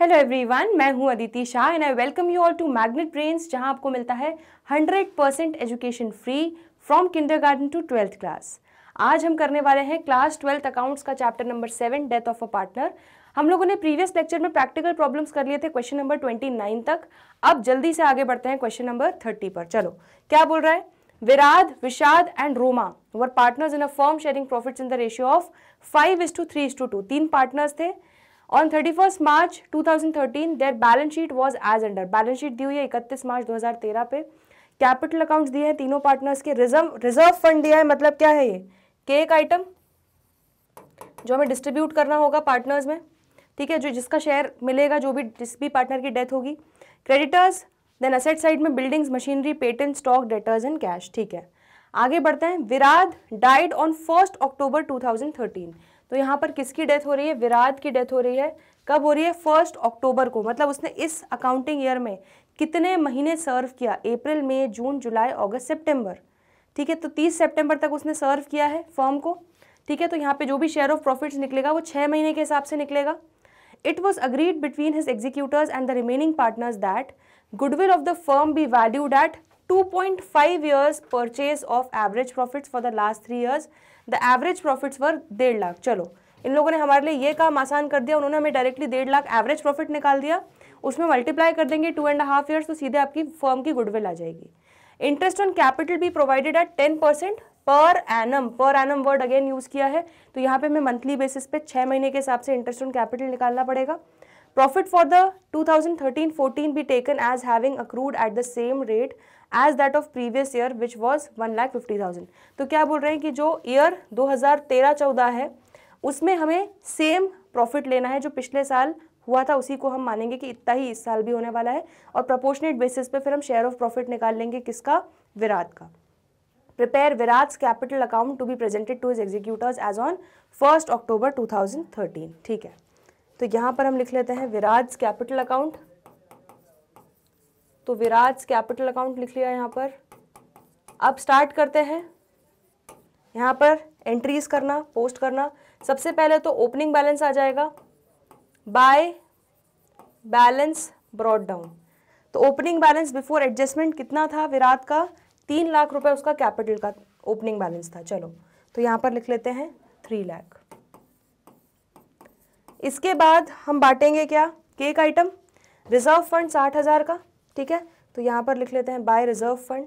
Hello everyone मैं हूं Aditi Shah and I welcome you all to Magnet Brains जहां आपको मिलता है 100 percent education free from kindergarten to twelfth class आज हम करने वाले हैं क्लास ट्वेल्थ अकाउंट्स का chapter number seven death of a partner हम लोगों ने प्रीवियस लेक्चर में प्रैक्टिकल प्रॉब्लम्स कर लिए थे क्वेश्चन नंबर ट्वेंटी नाइन तक अब जल्दी से आगे बढ़ते हैं क्वेश्चन नंबर थर्टी पर चलो क्या बोल रहा है Virad Vishad and Roma were partners in a firm sharing profits in the ratio of five is to three is to two तीन पार्टनर्स थे on thirty first March two thousand thirteen their balance sheet was as under balance sheet दी हुई है इकतीस मार्च दो हज़ार तेरह पे कैपिटल अकाउंट दिए हैं तीनों पार्टनर्स के रिजर्व रिजर्व फंड दिया है मतलब क्या है ये के एक आइटम जो हमें डिस्ट्रीब्यूट करना होगा पार्टनर्स में ठीक है जो जिसका शेयर मिलेगा जो भी जिस भी पार्टनर की डेथ होगी क्रेडिटर्स देन असेट साइड में buildings machinery patent stock debtors and cash ठीक है आगे बढ़ते हैं Virad died on first October thirteen तो यहाँ पर किसकी डेथ हो रही है विराट की डेथ हो रही है कब हो रही है फर्स्ट अक्टूबर को मतलब उसने इस अकाउंटिंग ईयर में कितने महीने सर्व किया अप्रैल मई जून जुलाई अगस्त सितंबर ठीक है तो 30 सितंबर तक उसने सर्व किया है फर्म को ठीक है तो यहाँ पे जो भी शेयर ऑफ प्रॉफिट्स निकलेगा वो छः महीने के हिसाब से निकलेगा it was agreed between his executors and the remaining partners that goodwill of the firm be valued at 2.5 years purchase of average profits for the last three years the average profits were डेढ़ लाख चलो इन लोगों ने हमारे लिए ये काम आसान कर दिया उन्होंने हमें डायरेक्टली डेढ़ लाख एवरेज प्रॉफिट निकाल दिया उसमें मल्टीप्लाई कर देंगे टू एंड हाफ ईयर्स तो सीधे आपकी फर्म की गुडविल आ जाएगी इंटरेस्ट ऑन कैपिटल भी provided at ten percent per annum per annum word again use किया है तो यहाँ पे हमें मंथली बेसिस पे छः महीने के हिसाब से इंटरेस्ट ऑन कैपिटल निकालना पड़ेगा profit for the 2013-14 be taken as having accrued at the same rate as that of previous year which was one lakh fifty thousand तो क्या बोल रहे हैं कि जो ईयर दो हज़ार तेरह चौदह है उसमें हमें सेम प्रॉफिट लेना है जो पिछले साल हुआ था उसी को हम मानेंगे कि इतना ही इस साल भी होने वाला है और प्रपोर्शनेट बेसिस पे फिर हम शेयर ऑफ प्रॉफिट निकाल लेंगे किसका विराट का prepare Virat's capital account to be presented to his executors as on first October 2013 ठीक है तो यहाँ पर हम लिख लेते हैं विराट्स कैपिटल अकाउंट तो विराज कैपिटल अकाउंट लिख लिया यहाँ पर अब स्टार्ट करते हैं यहाँ पर एंट्रीज करना पोस्ट करना सबसे पहले तो ओपनिंग बैलेंस आ जाएगा बाय बैलेंस ब्रॉड डाउन तो ओपनिंग बैलेंस बिफोर एडजस्टमेंट कितना था विराट का तीन लाख रुपए उसका कैपिटल का ओपनिंग बैलेंस था चलो तो यहाँ पर लिख लेते हैं थ्री लाख इसके बाद हम बांटेंगे क्या केक आइटम रिजर्व फंड साठ हज़ार का ठीक है तो यहां पर लिख लेते हैं बाय रिजर्व फंड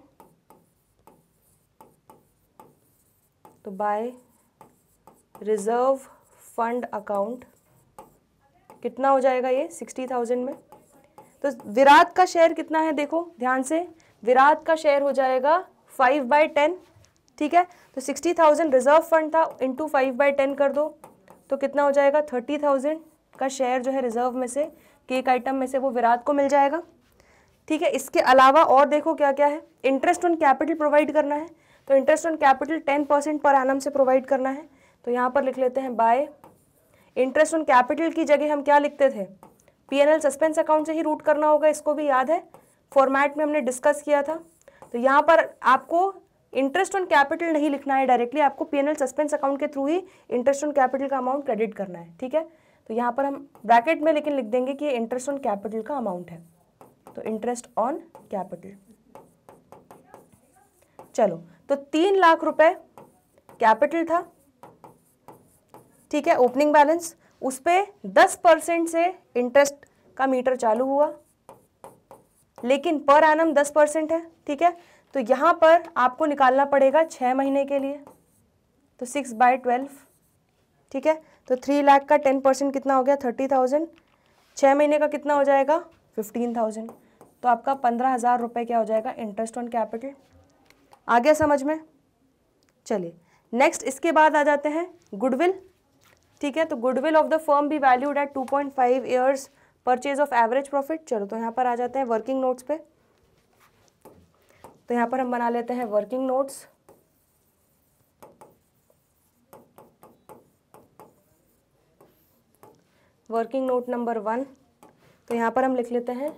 तो बाय रिजर्व फंड अकाउंट कितना हो जाएगा ये सिक्सटी थाउजेंड में तो विराट का शेयर कितना है देखो ध्यान से विराट का शेयर हो जाएगा फाइव बाय टेन ठीक है तो सिक्सटी थाउजेंड रिजर्व फंड था इंटू फाइव बाय टेन कर दो तो कितना हो जाएगा थर्टी थाउजेंड का शेयर जो है रिजर्व में से केक आइटम में से वो विराट को मिल जाएगा ठीक है इसके अलावा और देखो क्या क्या है इंटरेस्ट ऑन कैपिटल प्रोवाइड करना है तो interest on capital ten percent per annum से प्रोवाइड करना है तो यहाँ पर लिख लेते हैं बाय इंटरेस्ट ऑन कैपिटल की जगह हम क्या लिखते थे पी सस्पेंस अकाउंट से ही रूट करना होगा इसको भी याद है फॉर्मेट में हमने डिस्कस किया था तो यहाँ पर आपको इंटरेस्ट ऑन कैपिटल नहीं लिखना है डायरेक्टली आपको पी सस्पेंस अकाउंट के थ्रू ही इंटरेस्ट ऑन कैपिटल का अमाउंट क्रेडिट करना है ठीक है तो यहाँ पर हम ब्रैकेट में लेकिन लिख देंगे कि ये इंटरेस्ट ऑन कैपिटल का अमाउंट है तो इंटरेस्ट ऑन कैपिटल चलो तो तीन लाख रुपए कैपिटल था ठीक है ओपनिंग बैलेंस उस पर दस परसेंट से इंटरेस्ट का मीटर चालू हुआ लेकिन पर एनम दस परसेंट है ठीक है तो यहां पर आपको निकालना पड़ेगा छह महीने के लिए तो सिक्स बाय ट्वेल्व ठीक है तो थ्री लाख का टेन परसेंट कितना हो गया थर्टी थाउजेंड छह महीने का कितना हो जाएगा फिफ्टीन थाउजेंड तो आपका पंद्रह हज़ार रुपये क्या हो जाएगा इंटरेस्ट ऑन कैपिटल आ गया समझ में चलिए नेक्स्ट इसके बाद आ जाते हैं गुडविल ठीक है तो गुडविल ऑफ द फर्म भी valued at two point five years purchase of average profit चलो तो यहाँ पर आ जाते हैं वर्किंग नोट्स पे तो यहाँ पर हम बना लेते हैं working notes working note number one तो यहाँ पर हम लिख लेते हैं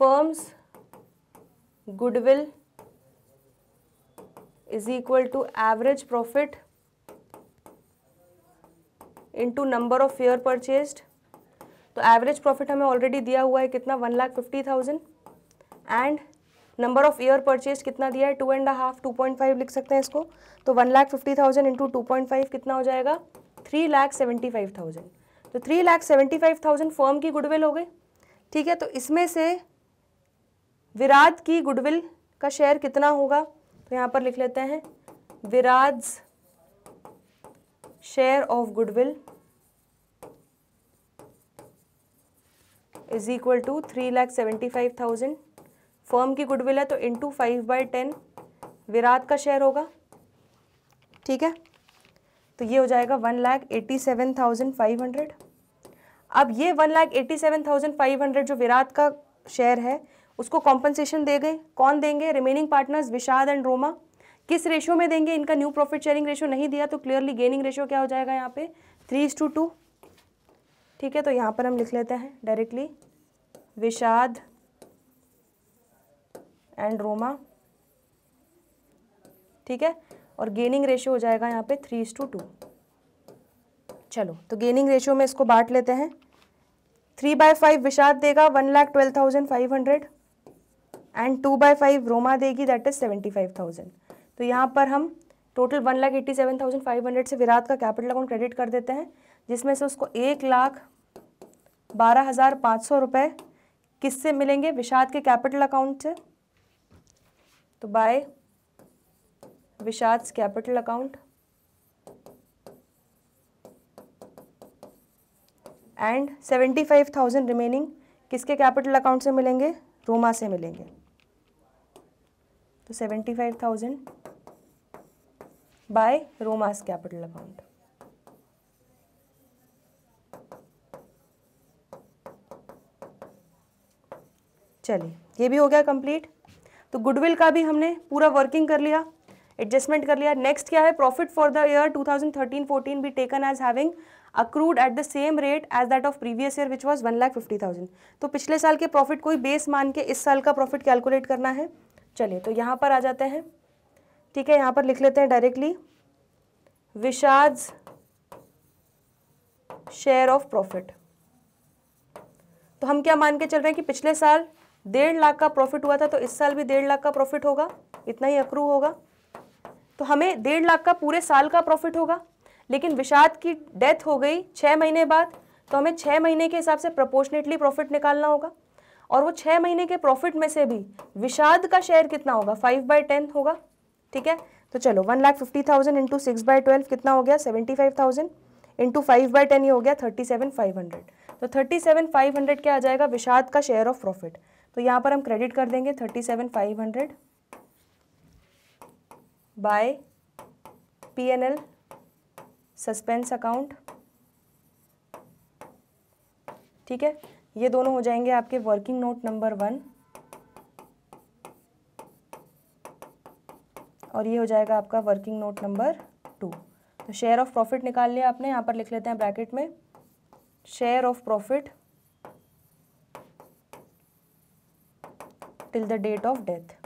firm's goodwill is equal to average profit into number of year purchased तो एवरेज प्रॉफिट हमें ऑलरेडी दिया हुआ है कितना one lakh fifty thousand and number of year purchase कितना दिया है two and half two point five लिख सकते हैं इसको तो one lakh fifty thousand into two point five कितना हो जाएगा three lakh seventy five thousand तो three lakh seventy five thousand firm की गुडविल हो गई ठीक है तो इसमें से विराद की गुडविल का शेयर कितना होगा तो यहाँ पर लिख लेते हैं Viraj share of goodwill is equal to three lakh seventy five thousand firm की गुडविल है तो into five by ten Virat का शेयर होगा ठीक है तो ये हो जाएगा one lakh eighty seven thousand five hundred अब ये one lakh eighty seven thousand five hundred जो विराट का शेयर है उसको कॉम्पनसेशन दे गए कौन देंगे remaining partners Vishad and Roma किस रेशियो में देंगे इनका न्यू प्रॉफिट शेयरिंग रेशियो नहीं दिया तो क्लियरली गेनिंग रेशियो क्या हो जाएगा यहाँ पे थ्री इज टू टू ठीक है तो यहाँ पर हम लिख लेते हैं डायरेक्टली विषाद एंड रोमा ठीक है और गेनिंग रेशियो हो जाएगा यहाँ पे थ्री इज टू टू चलो तो गेनिंग रेशियो में इसको बांट लेते हैं थ्री बाय फाइव विषाद देगा one lakh twelve thousand five hundred and two by five Roma देगी that is seventy five thousand तो यहाँ पर हम total one lakh eighty seven thousand five hundred से विराट का कैपिटल अकाउंट क्रेडिट कर देते हैं जिसमें से उसको एक लाख बारह हज़ार पाँच सौ रुपये किससे मिलेंगे विषाद के कैपिटल अकाउंट से तो by Vishad capital account and seventy five thousand remaining किसके कैपिटल अकाउंट से मिलेंगे रोमा से मिलेंगे तो seventy five thousand by Roma's capital account चलिए ये भी हो गया कंप्लीट तो गुडविल का भी हमने पूरा वर्किंग कर लिया एडजस्टमेंट कर लिया नेक्स्ट क्या है profit for the year 2013-14 be taken as having accrued at the same rate as that of previous year which was one lakh fifty thousand तो पिछले साल के प्रॉफिट कोई बेस मान के इस साल का प्रॉफिट कैलकुलेट करना है चलिए तो यहाँ पर आ जाते हैं ठीक है यहाँ पर लिख लेते हैं directly Viraj's share of profit तो हम क्या मान के चल रहे हैं कि पिछले साल डेढ़ लाख का प्रॉफिट हुआ था तो इस साल भी डेढ़ लाख का प्रॉफिट होगा इतना ही अक्रू होगा तो हमें डेढ़ लाख का पूरे साल का प्रॉफिट होगा लेकिन विषाद की डेथ हो गई छः महीने बाद तो हमें छः महीने के हिसाब से प्रपोर्शनेटली प्रॉफिट निकालना होगा और वो छह महीने के प्रॉफिट में से भी विषाद का शेयर कितना होगा फाइव बाई टेन होगा ठीक है तो चलो one lakh fifty thousand into six by twelve कितना हो गया seventy five thousand into five by ten ही हो गया थर्टी सेवन फाइव हंड्रेड तो थर्टी सेवन फाइव हंड्रेड क्या आ जाएगा विषाद का शेयर ऑफ प्रॉफिट तो यहाँ पर हम क्रेडिट कर देंगे thirty seven five hundred by P N L suspense account ठीक है ये दोनों हो जाएंगे आपके वर्किंग नोट नंबर वन और ये हो जाएगा आपका वर्किंग नोट नंबर टू तो शेयर ऑफ प्रॉफिट निकाल लिया आपने यहाँ पर लिख लेते हैं ब्रैकेट में share of profit till the date of death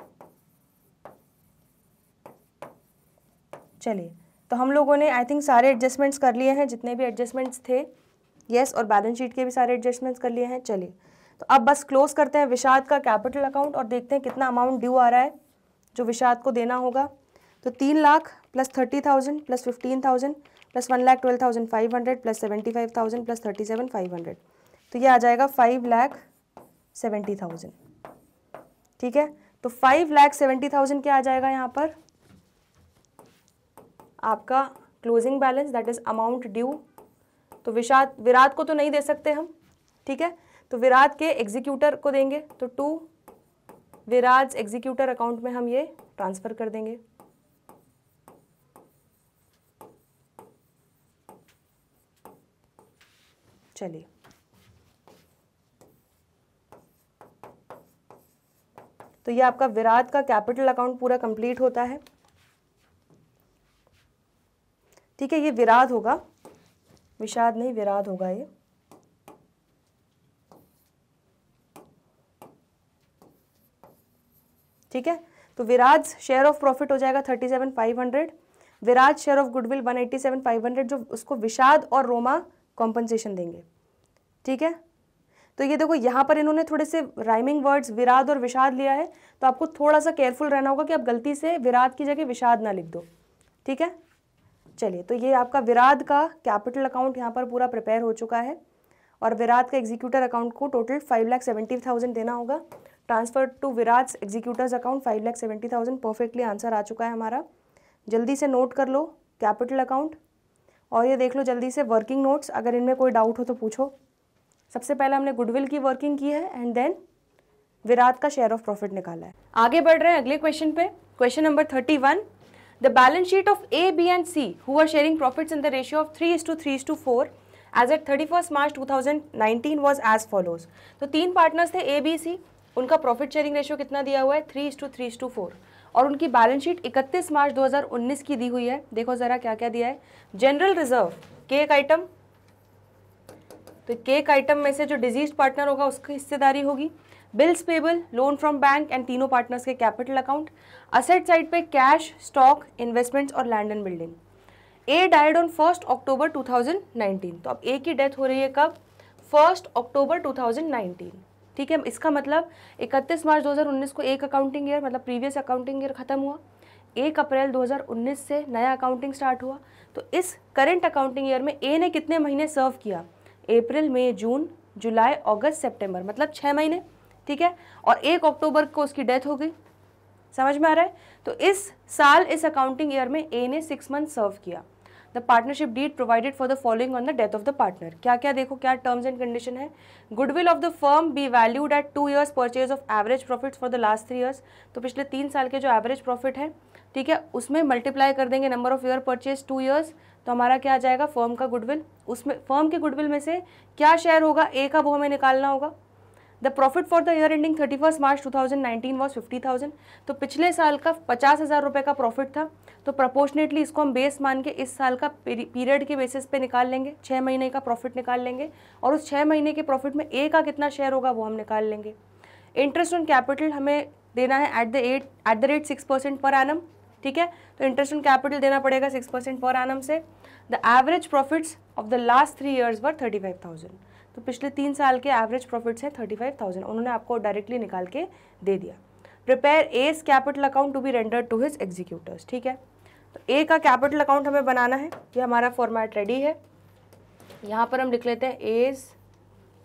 चलिए तो हम लोगों ने आई थिंक सारे एडजस्टमेंट्स कर लिए हैं जितने भी एडजस्टमेंट्स थे यस yes, और बैलेंस शीट के भी सारे एडजस्टमेंट्स कर लिए हैं चलिए तो अब बस क्लोज करते हैं विषाद का कैपिटल अकाउंट और देखते हैं कितना अमाउंट ड्यू आ रहा है जो विषाद को देना होगा तो तीन lakh plus thirty thousand plus fifteen thousand plus one lakh twelve thousand five hundred plus seventy five thousand plus thirty seven five hundred तो ये आ जाएगा फाइव लाख सेवेंटी थाउजेंड ठीक है तो फाइव लाख सेवेंटी थाउजेंड क्या आ जाएगा यहाँ पर आपका closing balance that is amount due तो विशाद विराट को तो नहीं दे सकते हम ठीक है तो विराट के एग्जीक्यूटर को देंगे तो टू विराज एग्जीक्यूटर अकाउंट में हम ये ट्रांसफ़र कर देंगे चलिए तो ये आपका विराट का कैपिटल अकाउंट पूरा कंप्लीट होता है ठीक है ये विराट होगा विषाद नहीं विराद होगा ये ठीक है तो विराज शेयर ऑफ प्रॉफिट हो जाएगा thirty seven five hundred Viraj share of goodwill one eighty seven five hundred जो उसको विषाद और रोमा कॉम्पनसेशन देंगे ठीक है तो ये देखो यहाँ पर इन्होंने थोड़े से राइमिंग वर्ड्स विराद और विषाद लिया है तो आपको थोड़ा सा केयरफुल रहना होगा कि आप गलती से विराद की जगह विषाद ना लिख दो ठीक है चलिए तो ये आपका विराद का कैपिटल अकाउंट यहाँ पर पूरा प्रिपेयर हो चुका है और विराद का एग्जीक्यूटर अकाउंट को total five lakh seventy thousand देना होगा transfer to Viraj executors account five lakh seventy thousand perfectly answer आ चुका है हमारा जल्दी से नोट कर लो कैपिटल अकाउंट और ये देख लो जल्दी से वर्किंग नोट्स अगर इनमें कोई डाउट हो तो पूछो सबसे पहले हमने गुडविल की वर्किंग की है एंड देन विराट का शेयर ऑफ प्रॉफिट निकाला है आगे बढ़ रहे हैं अगले क्वेश्चन पे question number thirty one The balance sheet of A, B and C who are sharing profits in the ratio of 3 is to 3 is to 4 as at 31st March 2019 was as follows. तो तीन partners थे A, B, C उनका profit sharing ratio कितना दिया हुआ है three is to three is to four और उनकी बैलेंस शीट 31 मार्च 2019 की दी हुई है देखो ज़रा क्या क्या दिया है जनरल रिजर्व एक आइटम तो के एक आइटम में से जो डिजीज पार्टनर होगा उसकी हिस्सेदारी होगी bills payable loan from bank and तीनों पार्टनर्स के कैपिटल अकाउंट असेट साइड पे कैश स्टॉक इन्वेस्टमेंट्स और land and building A died on first October 2019 तो अब ए की डेथ हो रही है कब फर्स्ट अक्टूबर 2019 ठीक है इसका मतलब 31 मार्च 2019 को एक अकाउंटिंग ईयर मतलब प्रीवियस अकाउंटिंग ईयर ख़त्म हुआ एक अप्रैल 2019 से नया अकाउंटिंग स्टार्ट हुआ तो इस करेंट अकाउंटिंग ईयर में ए ने कितने महीने सर्व किया अप्रैल मई जून जुलाई अगस्त सेप्टेम्बर मतलब छः महीने ठीक है और एक अक्टूबर को उसकी डेथ हो गई समझ में आ रहा है तो इस साल इस अकाउंटिंग ईयर में ए ने सिक्स मंथ सर्व किया the partnership deed provided for the following on the death of the partner क्या क्या देखो क्या टर्म्स एंड कंडीशन है goodwill of the firm be valued at two years purchase of average profit for the last three years तो पिछले तीन साल के जो एवरेज प्रॉफिट है ठीक है उसमें मल्टीप्लाई कर देंगे number of year purchase two years तो हमारा क्या आ जाएगा फर्म का गुडविल उसमें फर्म के गुडविल में से क्या शेयर होगा ए का वो हमें निकालना होगा the profit for the year ending thirty first March two thousand nineteen was fifty thousand तो पिछले साल का पचास हज़ार रुपये का प्रॉफिट था तो प्रपोर्शनेटली इसको हम बेस मान के इस साल का पीरियड के बेसिस पे निकाल लेंगे छः महीने का प्रॉफिट निकाल लेंगे और उस छः महीने के प्रॉफिट में ए का कितना शेयर होगा वो हम निकाल लेंगे इंटरेस्ट ऑन कैपिटल हमें देना है at the at at the rate six percent per annum ठीक है तो इंटरेस्ट ऑन कैपिटल देना पड़ेगा सिक्स परसेंट पर एनम से the average profits of the last three years were thirty five thousand तो पिछले तीन साल के एवरेज प्रॉफिट्स हैं थर्टी फाइव थाउजेंड उन्होंने आपको डायरेक्टली निकाल के दे दिया prepare as capital account to be render to his executors ठीक है तो ए का कैपिटल अकाउंट हमें बनाना है ये हमारा फॉर्मेट रेडी है यहाँ पर हम लिख लेते हैं एज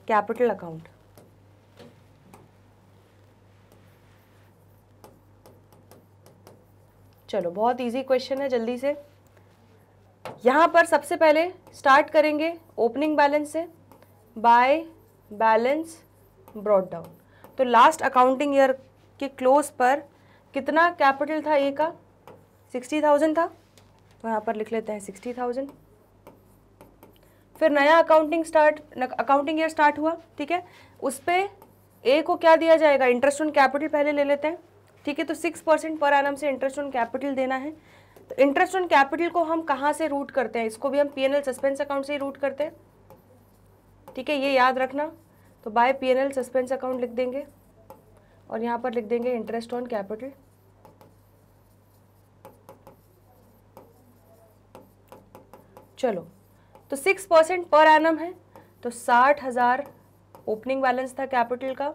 कैपिटल अकाउंट चलो बहुत इजी क्वेश्चन है जल्दी से यहाँ पर सबसे पहले स्टार्ट करेंगे ओपनिंग बैलेंस से बाय बैलेंस ब्रॉड डाउन तो लास्ट अकाउंटिंग ईयर के क्लोज पर कितना कैपिटल था ए का सिक्सटी थाउजेंड था तो यहाँ पर लिख लेते हैं सिक्सटी थाउजेंड फिर नया accounting start accounting year start हुआ ठीक है उस पर ए को क्या दिया जाएगा इंटरेस्ट ऑन कैपिटल पहले ले लेते हैं ठीक है तो सिक्स परसेंट पर आराम से इंटरेस्ट ऑन कैपिटल देना है तो इंटरेस्ट ऑन कैपिटल को हम कहाँ से रूट करते हैं इसको भी हम P N L suspense account से ही रूट करते हैं ठीक है ये याद रखना तो बाय पीएनएल सस्पेंस अकाउंट लिख देंगे और यहाँ पर लिख देंगे इंटरेस्ट ऑन कैपिटल चलो तो सिक्स परसेंट पर एनम है तो साठ हज़ार ओपनिंग बैलेंस था कैपिटल का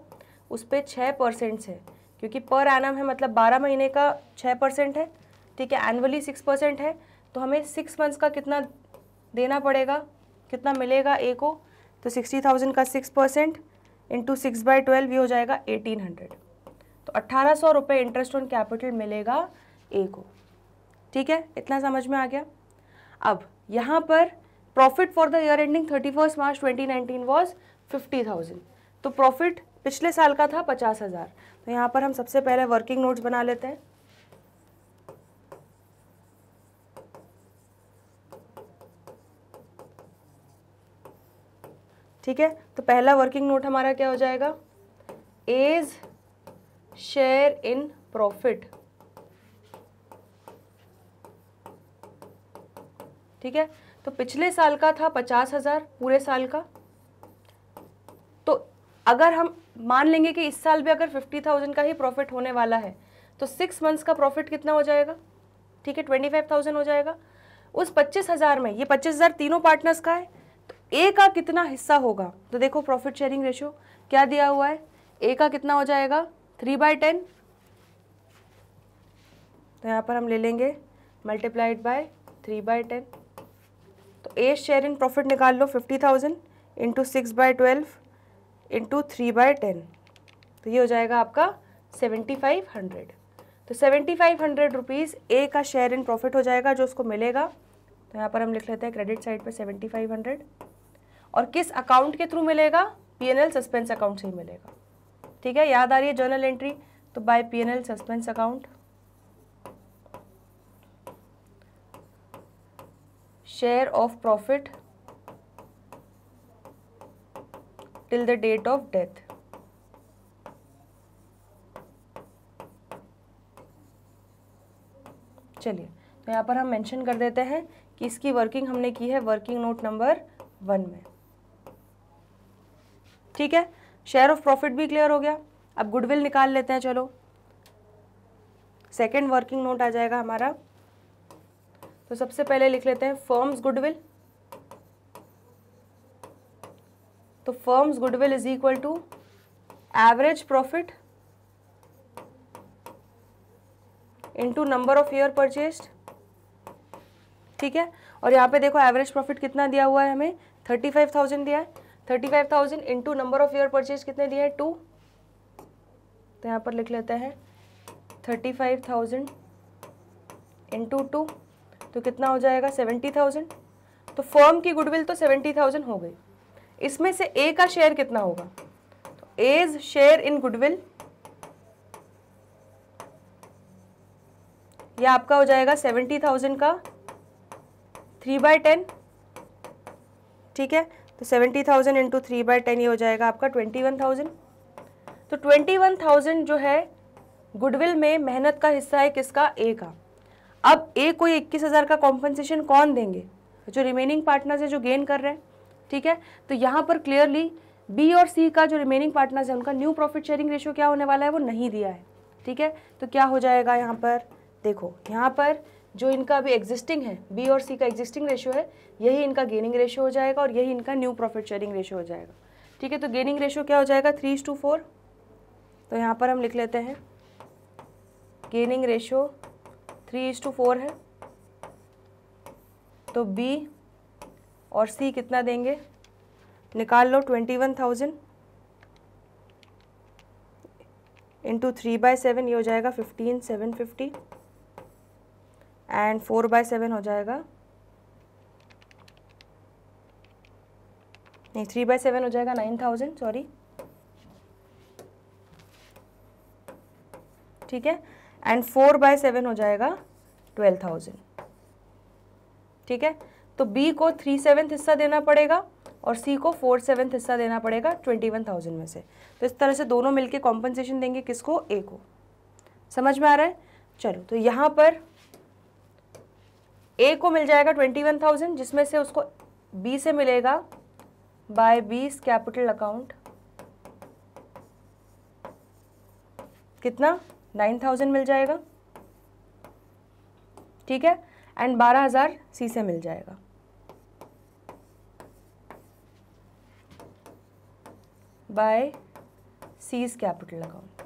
उस पर छः परसेंट है क्योंकि पर एनम है मतलब बारह महीने का छः परसेंट है ठीक है एनअली सिक्स परसेंट है तो हमें सिक्स मंथ्स का कितना देना पड़ेगा कितना मिलेगा ए को तो सिक्सटी थाउजेंड का six percent into six by twelve ये हो जाएगा एटीन हंड्रेड तो अट्ठारह सौ रुपये इंटरेस्ट ऑन कैपिटल मिलेगा ए को ठीक है इतना समझ में आ गया अब यहाँ पर profit for the year ending thirty first March twenty nineteen was fifty thousand तो प्रॉफिट पिछले साल का था पचास हज़ार तो यहाँ पर हम सबसे पहले वर्किंग नोट्स बना लेते हैं ठीक है तो पहला वर्किंग नोट हमारा क्या हो जाएगा एज शेयर इन प्रॉफिट ठीक है तो पिछले साल का था पचास हज़ार पूरे साल का तो अगर हम मान लेंगे कि इस साल भी अगर फिफ्टी थाउजेंड का ही प्रॉफिट होने वाला है तो सिक्स मंथ्स का प्रॉफिट कितना हो जाएगा ठीक है ट्वेंटी फाइव थाउजेंड हो जाएगा उस पच्चीस हज़ार में ये पच्चीस हज़ार तीनों पार्टनर्स का है ए का कितना हिस्सा होगा तो देखो प्रॉफिट शेयरिंग रेशियो क्या दिया हुआ है ए का कितना हो जाएगा थ्री बाय टेन तो यहाँ पर हम ले लेंगे multiplied by three by ten तो ए शेयर इन प्रॉफिट निकाल लो fifty thousand into six by twelve into three by ten तो ये हो जाएगा आपका सेवेंटी फाइव हंड्रेड तो seventy five hundred rupees A का शेयर इन प्रॉफिट हो जाएगा जो उसको मिलेगा तो यहाँ पर हम लिख लेते हैं क्रेडिट साइड पर सेवेंटी फाइव हंड्रेड और किस अकाउंट के थ्रू मिलेगा पीएनएल सस्पेंस अकाउंट से ही मिलेगा ठीक है याद आ रही है जर्नल एंट्री तो by P N L suspense account share of profit till the date of death चलिए तो यहाँ पर हम मेंशन कर देते हैं कि इसकी वर्किंग हमने की है वर्किंग नोट नंबर वन में ठीक है शेयर ऑफ प्रॉफिट भी क्लियर हो गया अब गुडविल निकाल लेते हैं चलो सेकेंड वर्किंग नोट आ जाएगा हमारा तो सबसे पहले लिख लेते हैं फर्म्स गुडविल तो firm's goodwill is equal to average profit into number of year purchased ठीक है और यहाँ पे देखो एवरेज प्रॉफिट कितना दिया हुआ है हमें थर्टी फाइव थाउजेंड दिया है thirty five thousand into number of year purchase कितने दिए हैं टू तो यहाँ पर लिख लेते हैं thirty five thousand into two तो कितना हो जाएगा सेवेंटी थाउजेंड तो फर्म की गुडविल तो सेवेंटी थाउजेंड हो गई इसमें से ए का शेयर कितना होगा तो एज शेयर इन गुडविल यह आपका हो जाएगा सेवेंटी थाउजेंड का थ्री बाय टेन ठीक है तो seventy thousand into three by ten ये हो जाएगा आपका ट्वेंटी वन थाउजेंड तो ट्वेंटी वन थाउजेंड जो है गुडविल में मेहनत का हिस्सा है किसका ए का अब ए को इक्कीस हज़ार का कॉम्पनसेशन कौन देंगे जो रिमेनिंग पार्टनर्स है जो गेन कर रहे हैं ठीक है तो यहाँ पर क्लियरली बी और सी का जो रिमेनिंग पार्टनर्स है उनका न्यू प्रॉफिट शेयरिंग रेशियो क्या होने वाला है वो नहीं दिया है ठीक है तो क्या हो जाएगा यहाँ पर देखो यहाँ पर जो इनका अभी एग्जिस्टिंग है बी और सी का एग्जिस्टिंग रेशियो है यही इनका गेनिंग रेशियो हो जाएगा और यही इनका न्यू प्रॉफिट शेयरिंग रेशियो हो जाएगा ठीक है तो गेनिंग रेशियो क्या हो जाएगा थ्री टू फोर तो यहाँ पर हम लिख लेते हैं gaining ratio three is to four है तो बी और सी कितना देंगे निकाल लो twenty one thousand into three by seven ये हो जाएगा fifteen seven fifty and four by seven हो जाएगा नहीं थ्री बाय सेवन हो जाएगा नाइन थाउजेंड सॉरी ठीक है एंड फोर बाय सेवन हो जाएगा ट्वेल्व थाउजेंड ठीक है तो बी को थ्री सेवन हिस्सा देना पड़ेगा और सी को फोर सेवन हिस्सा देना पड़ेगा ट्वेंटी वन थाउजेंड में से तो इस तरह से दोनों मिलके कॉम्पनसेशन देंगे किसको ए को समझ में आ रहा है चलो तो यहाँ पर ए को मिल जाएगा ट्वेंटी वन थाउजेंड जिसमें से उसको बी से मिलेगा बाय बीस कैपिटल अकाउंट कितना नाइन थाउजेंड मिल जाएगा ठीक है एंड बारह हज़ार सी से मिल जाएगा बाय सीज कैपिटल अकाउंट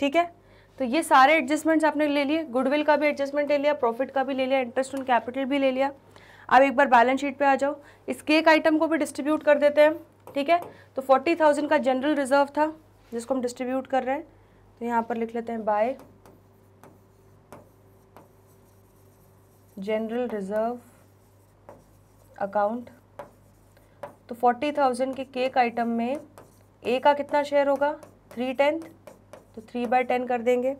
ठीक है तो ये सारे एडजस्टमेंट्स आपने ले लिए गुडविल का भी एडजस्टमेंट ले लिया प्रॉफिट का भी ले लिया इंटरेस्ट ऑन कैपिटल भी ले लिया अब एक बार बैलेंस शीट पे आ जाओ इस केक आइटम को भी डिस्ट्रीब्यूट कर देते हैं ठीक है तो फोर्टी थाउजेंड का जनरल रिजर्व था जिसको हम डिस्ट्रीब्यूट कर रहे हैं तो यहाँ पर लिख लेते हैं बाय जनरल रिजर्व अकाउंट तो फोर्टी थाउजेंड के केक आइटम में ए का कितना शेयर होगा थ्री टेंथ तो थ्री बाय टेन कर देंगे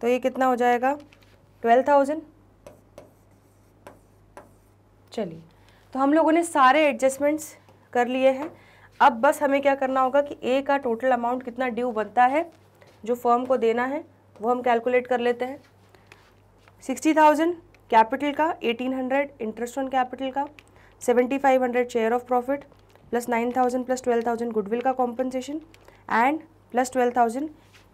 तो ये कितना हो जाएगा ट्वेल्व थाउजेंड चलिए तो हम लोगों ने सारे एडजस्टमेंट्स कर लिए हैं अब बस हमें क्या करना होगा कि ए का टोटल अमाउंट कितना ड्यू बनता है जो फर्म को देना है वो हम कैलकुलेट कर लेते हैं सिक्सटी थाउजेंड कैपिटल का eighteen hundred interest on capital का seventy five hundred share of profit plus nine thousand plus twelve thousand goodwill का compensation and plus twelve thousand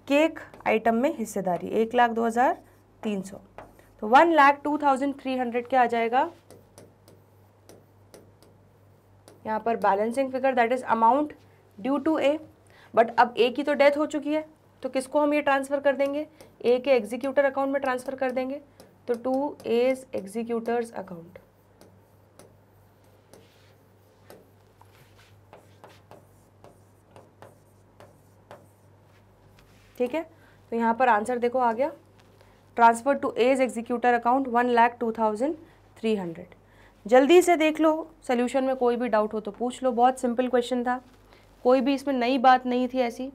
cake item में हिस्सेदारी एक लाख दो हज़ार तीन सौ तो one lakh two thousand three hundred क्या आ जाएगा यहाँ पर balancing figure that is amount due to A but अब ए की तो डेथ हो चुकी है तो किसको हम ये ट्रांसफ़र कर देंगे ए के एग्जीक्यूटर अकाउंट में ट्रांसफ़र कर देंगे तो टू एज एग्जीक्यूटर्स अकाउंट ठीक है तो यहाँ पर आंसर देखो आ गया transfer to as executor account one lakh two thousand three hundred जल्दी से देख लो सोल्यूशन में कोई भी डाउट हो तो पूछ लो बहुत सिंपल क्वेश्चन था कोई भी इसमें नई बात नहीं थी ऐसी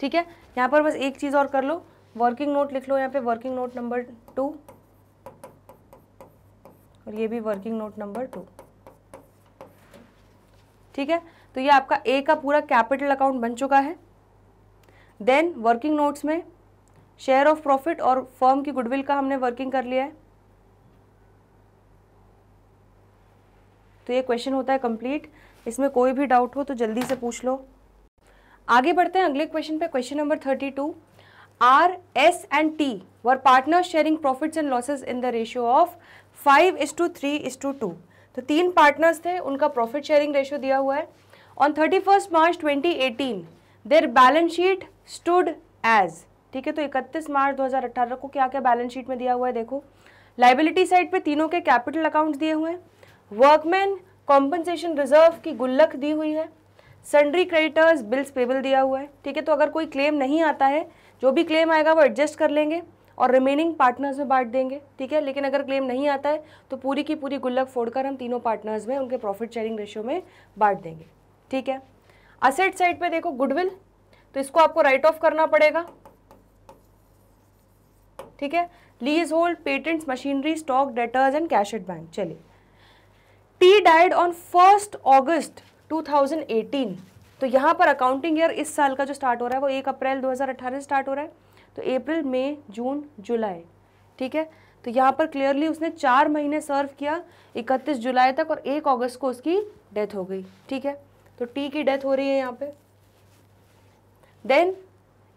ठीक है यहाँ पर बस एक चीज़ और कर लो वर्किंग नोट लिख लो यहाँ पे वर्किंग नोट नंबर टू और ये भी वर्किंग नोट नंबर टू ठीक है तो ये आपका ए का पूरा कैपिटल अकाउंट बन चुका है देन वर्किंग नोट्स में शेयर ऑफ प्रॉफिट और फर्म की गुडविल का हमने वर्किंग कर लिया है तो ये क्वेश्चन होता है कंप्लीट इसमें कोई भी डाउट हो तो जल्दी से पूछ लो आगे बढ़ते हैं अगले क्वेश्चन पे question number thirty two R S and T were partner sharing profits and losses in the ratio of five is to three is to two तो तीन पार्टनर्स थे उनका प्रॉफिट शेयरिंग रेशियो दिया हुआ है on thirty first March twenty eighteen their balance sheet stood as ठीक है तो इकतीस मार्च दो हज़ार अट्ठारह को क्या क्या बैलेंस शीट में दिया हुआ है देखो लाइबिलिटी साइड पे तीनों के कैपिटल अकाउंट दिए हुए हैं वर्कमैन कॉम्पनसेशन रिजर्व की गुल्लक दी हुई है सन्ड्री क्रेडिटर्स बिल्स पेबल दिया हुआ है ठीक है तो अगर कोई क्लेम नहीं आता है जो भी क्लेम आएगा वो एडजस्ट कर लेंगे और रिमेनिंग पार्टनर्स में बांट देंगे ठीक है लेकिन अगर क्लेम नहीं आता है तो पूरी की पूरी गुल्लक फोड़कर हम तीनों पार्टनर्स में उनके प्रॉफिट शेयरिंग रेशियो में बांट देंगे ठीक है असेट साइड पे देखो गुडविल तो इसको आपको राइट ऑफ करना पड़ेगा ठीक है leasehold patents machinery stock debtors and cash at bank चलिए T died on first August 2018 तो यहां पर अकाउंटिंग ईयर इस साल का जो स्टार्ट हो रहा है वो एक अप्रैल 2018 स्टार्ट हो रहा है तो अप्रैल मई जून जुलाई ठीक है तो यहां पर क्लियरली उसने चार महीने सर्व किया 31 जुलाई तक और एक अगस्त को उसकी डेथ हो गई ठीक है तो टी की डेथ हो रही है यहाँ पे then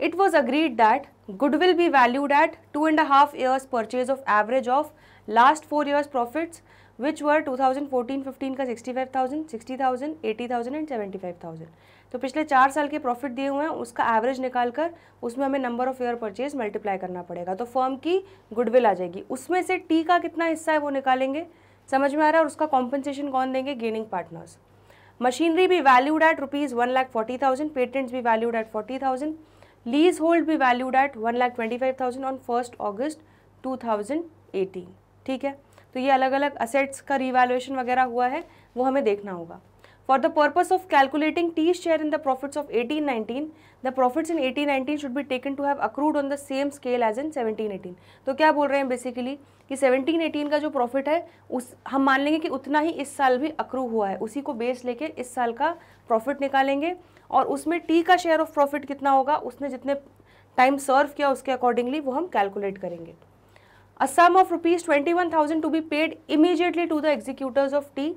it was agreed that goodwill be valued at two and half years purchase of average of last four years profits which were 2014-15 का 65,000, 60,000, 80,000 एंड 75,000 तो पिछले चार साल के प्रॉफिट दिए हुए हैं उसका एवरेज निकाल कर उसमें हमें number of year purchase multiply करना पड़ेगा तो फर्म की गुडविल आ जाएगी उसमें से टी का कितना हिस्सा है वो निकालेंगे समझ में आ रहा है और उसका कॉम्पनसेशन कौन देंगे गेनिंग पार्टनर्स मशीनरी भी valued at rupees one lakh forty thousand patents भी valued at forty thousand leasehold भी valued at one lakh twenty five thousand on first August two thousand eighteen ठीक है तो ये अलग अलग असेट्स का रिवैल्यूएशन वगैरह हुआ है वो हमें देखना होगा For the purpose of calculating T's share in the profits of 1819, the profits in 1819 should be taken to have accrued on the same scale as in 1718. तो क्या बोल रहे हैं बेसिकली कि 1718 का जो प्रॉफिट है उस हम मान लेंगे कि उतना ही इस साल भी अक्रू हुआ है उसी को बेस लेके इस साल का प्रॉफिट निकालेंगे और उसमें टी का शेयर ऑफ प्रॉफिट कितना होगा उसने जितने टाइम सर्व किया उसके अकॉर्डिंगली वो हम कैलकुलेट करेंगे a sum of rupees twenty one thousand to be paid immediately to the executors of T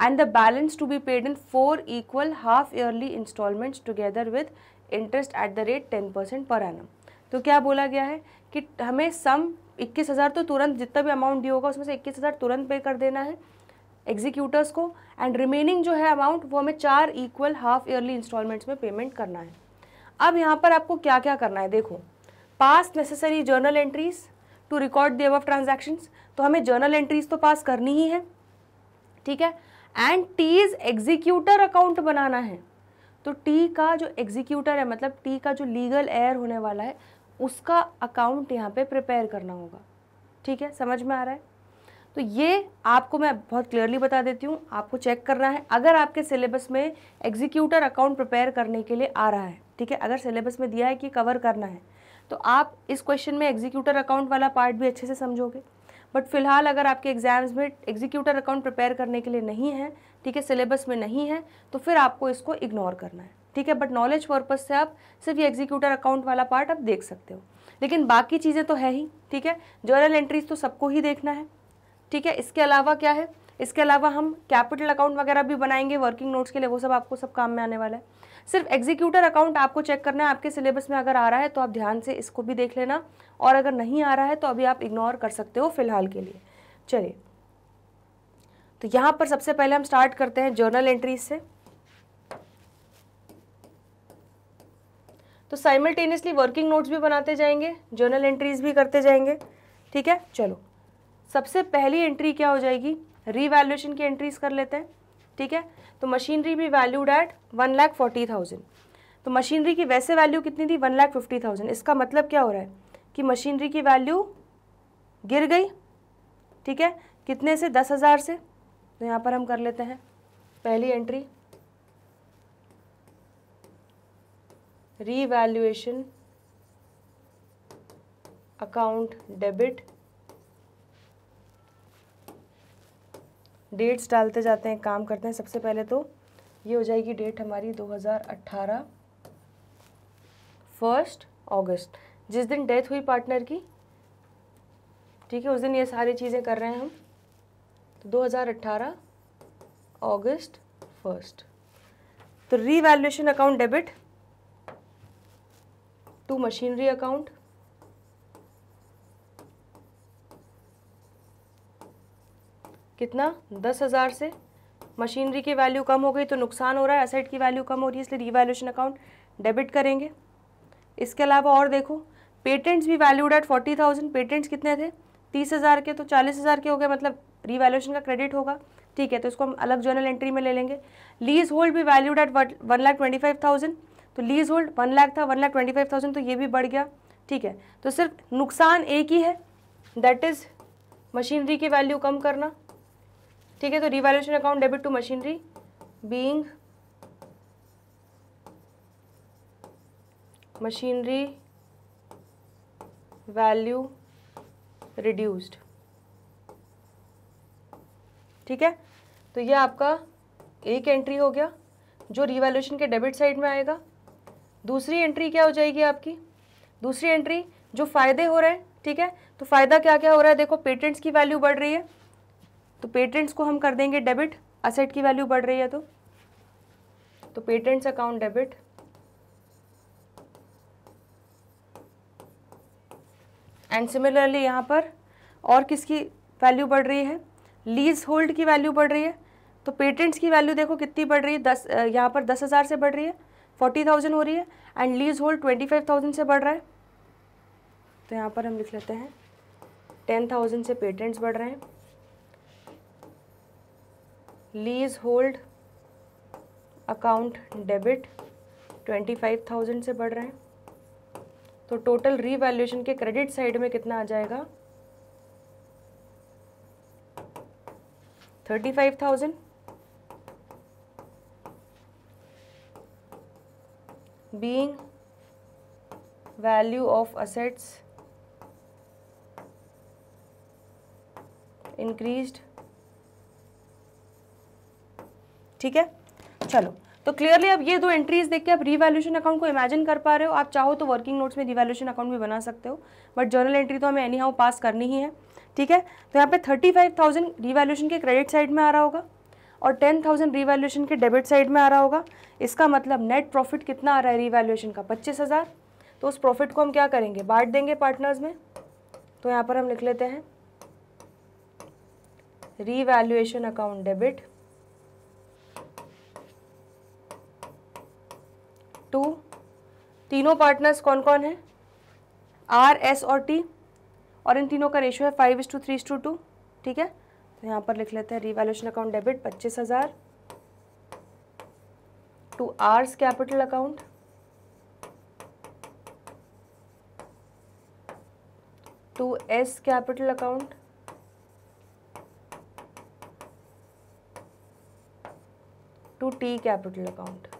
and the balance to be paid in four equal half yearly installments together with interest at the rate 10% per annum. तो क्या बोला गया है कि हमें सम इक्कीस हज़ार तो तुरंत जितना भी अमाउंट दिया होगा उसमें से इक्कीस हज़ार तुरंत पे कर देना है एग्जीक्यूटर्स को एंड रिमेनिंग जो है अमाउंट वो हमें चार इक्वल हाफ ईयरली इंस्टॉलमेंट्स में पेमेंट करना है अब यहाँ पर आपको क्या क्या करना है देखो pass necessary journal entries to record the अब ट्रांजेक्शन्स तो हमें जर्नल एंट्रीज तो पास करनी ही है ठीक है and T is executor account बनाना है तो टी का जो एग्जीक्यूटर है मतलब टी का जो लीगल एयर होने वाला है उसका अकाउंट यहाँ पे प्रिपेयर करना होगा ठीक है समझ में आ रहा है तो ये आपको मैं बहुत क्लियरली बता देती हूँ आपको चेक करना है अगर आपके सिलेबस में एग्जीक्यूटर अकाउंट प्रिपेयर करने के लिए आ रहा है ठीक है अगर सिलेबस में दिया है कि कवर करना है तो आप इस क्वेश्चन में एग्जीक्यूटर अकाउंट वाला पार्ट भी अच्छे से समझोगे बट फिलहाल अगर आपके एग्ज़ाम्स में एग्जीक्यूटर अकाउंट प्रिपेयर करने के लिए नहीं है ठीक है सिलेबस में नहीं है तो फिर आपको इसको इग्नोर करना है ठीक है बट नॉलेज पर्पज़ से आप सिर्फ ये एग्जीक्यूटर अकाउंट वाला पार्ट आप देख सकते हो लेकिन बाकी चीज़ें तो है ही ठीक है जर्नल एंट्रीज तो सबको ही देखना है ठीक है इसके अलावा क्या है इसके अलावा हम कैपिटल अकाउंट वगैरह भी बनाएंगे वर्किंग नोट्स के लिए वो सब आपको सब काम में आने वाला है सिर्फ एग्जीक्यूटर अकाउंट आपको चेक करना है आपके सिलेबस में अगर आ रहा है तो आप ध्यान से इसको भी देख लेना और अगर नहीं आ रहा है तो अभी आप इग्नोर कर सकते हो फिलहाल के लिए चलिए तो यहाँ पर सबसे पहले हम स्टार्ट करते हैं जर्नल एंट्रीज से तो साइमल्टेनियसली वर्किंग नोट्स भी बनाते जाएंगे जर्नल एंट्रीज भी करते जाएंगे ठीक है चलो सबसे पहली एंट्री क्या हो जाएगी रीवैल्यूएशन की एंट्रीज कर लेते हैं ठीक है तो मशीनरी भी valued at one lakh forty thousand तो मशीनरी की वैसे वैल्यू कितनी थी वन लाख फिफ्टी थाउजेंड इसका मतलब क्या हो रहा है कि मशीनरी की वैल्यू गिर गई ठीक है कितने से दस हज़ार से तो यहाँ पर हम कर लेते हैं पहली entry revaluation account debit dates डालते जाते हैं काम करते हैं सबसे पहले तो ये हो जाएगी डेट हमारी 2018 फर्स्ट अगस्त जिस दिन डेथ हुई पार्टनर की ठीक है उस दिन ये सारी चीज़ें कर रहे हैं हम तो 2018 अगस्त फर्स्ट तो revaluation account debit to machinery account कितना दस हज़ार से मशीनरी की वैल्यू कम हो गई तो नुकसान हो रहा है एसेट की वैल्यू कम हो रही है इसलिए रिवैल्यूशन अकाउंट डेबिट करेंगे इसके अलावा और देखो पेटेंट्स भी valued at forty thousand patents कितने थे तीस हज़ार के तो चालीस हज़ार के हो गए मतलब रिवैल्यूशन का क्रेडिट होगा ठीक है तो इसको हम अलग जर्नल एंट्री में ले लेंगे लीज होल्ड भी valued at one lakh twenty five thousand तो लीज होल्ड वन लाख था one lakh twenty five thousand तो ये भी बढ़ गया ठीक है तो सिर्फ नुकसान एक ही है दैट इज़ मशीनरी की वैल्यू कम करना ठीक है तो revaluation account debit to machinery being machinery value reduced ठीक है तो ये आपका एक एंट्री हो गया जो रिवैल्यूशन के डेबिट साइड में आएगा दूसरी एंट्री क्या हो जाएगी आपकी दूसरी एंट्री जो फ़ायदे हो रहे हैं ठीक है तो फ़ायदा क्या क्या हो रहा है देखो पेटेंट्स की वैल्यू बढ़ रही है तो पेटेंट्स को हम कर देंगे डेबिट असेट की वैल्यू बढ़ रही है तो तो patents account debit and similarly यहाँ पर और किसकी वैल्यू बढ़ रही है लीज होल्ड की वैल्यू बढ़ रही है तो पेटेंट्स की वैल्यू देखो कितनी बढ़ रही है दस यहाँ पर दस हज़ार से बढ़ रही है फोर्टी थाउजेंड हो रही है and leasehold twenty five thousand से बढ़ रहा है तो यहाँ पर हम लिख लेते हैं टेन थाउजेंड से पेटेंट्स बढ़ रहे हैं leasehold account debit twenty five thousand से बढ़ रहे हैं तो टोटल रीवैल्यूएशन के क्रेडिट साइड में कितना आ जाएगा thirty five thousand being value of assets increased ठीक है चलो तो क्लियरली अब ये दो एंट्रीज देख के आप रिवैल्यूशन अकाउंट को इमेजिन कर पा रहे हो आप चाहो तो वर्किंग नोट्स में रिवैल्यूशन अकाउंट भी बना सकते हो बट जर्नल एंट्री तो हमें एनी हाउ पास करनी ही है ठीक है तो यहाँ पे थर्टी फाइव थाउजेंड रिवैल्यूशन के क्रेडिट साइड में आ रहा होगा और टेन थाउजेंड रिवैल्यूशन के डेबिट साइड में आ रहा होगा इसका मतलब नेट प्रॉफिट कितना आ रहा है रिवैल्यूशन का पच्चीस हज़ार तो उस प्रॉफिट को हम क्या करेंगे बांट देंगे पार्टनर्स में तो यहाँ पर हम लिख लेते हैं रिवैल्यूएशन अकाउंट डेबिट टू तीनों पार्टनर्स कौन कौन है आर एस और टी और इन तीनों का रेशियो है five is to three is to two ठीक है तो यहाँ पर लिख लेते हैं रिवैल्यूशन अकाउंट डेबिट पच्चीस हज़ार to R's capital account to S capital account to T capital account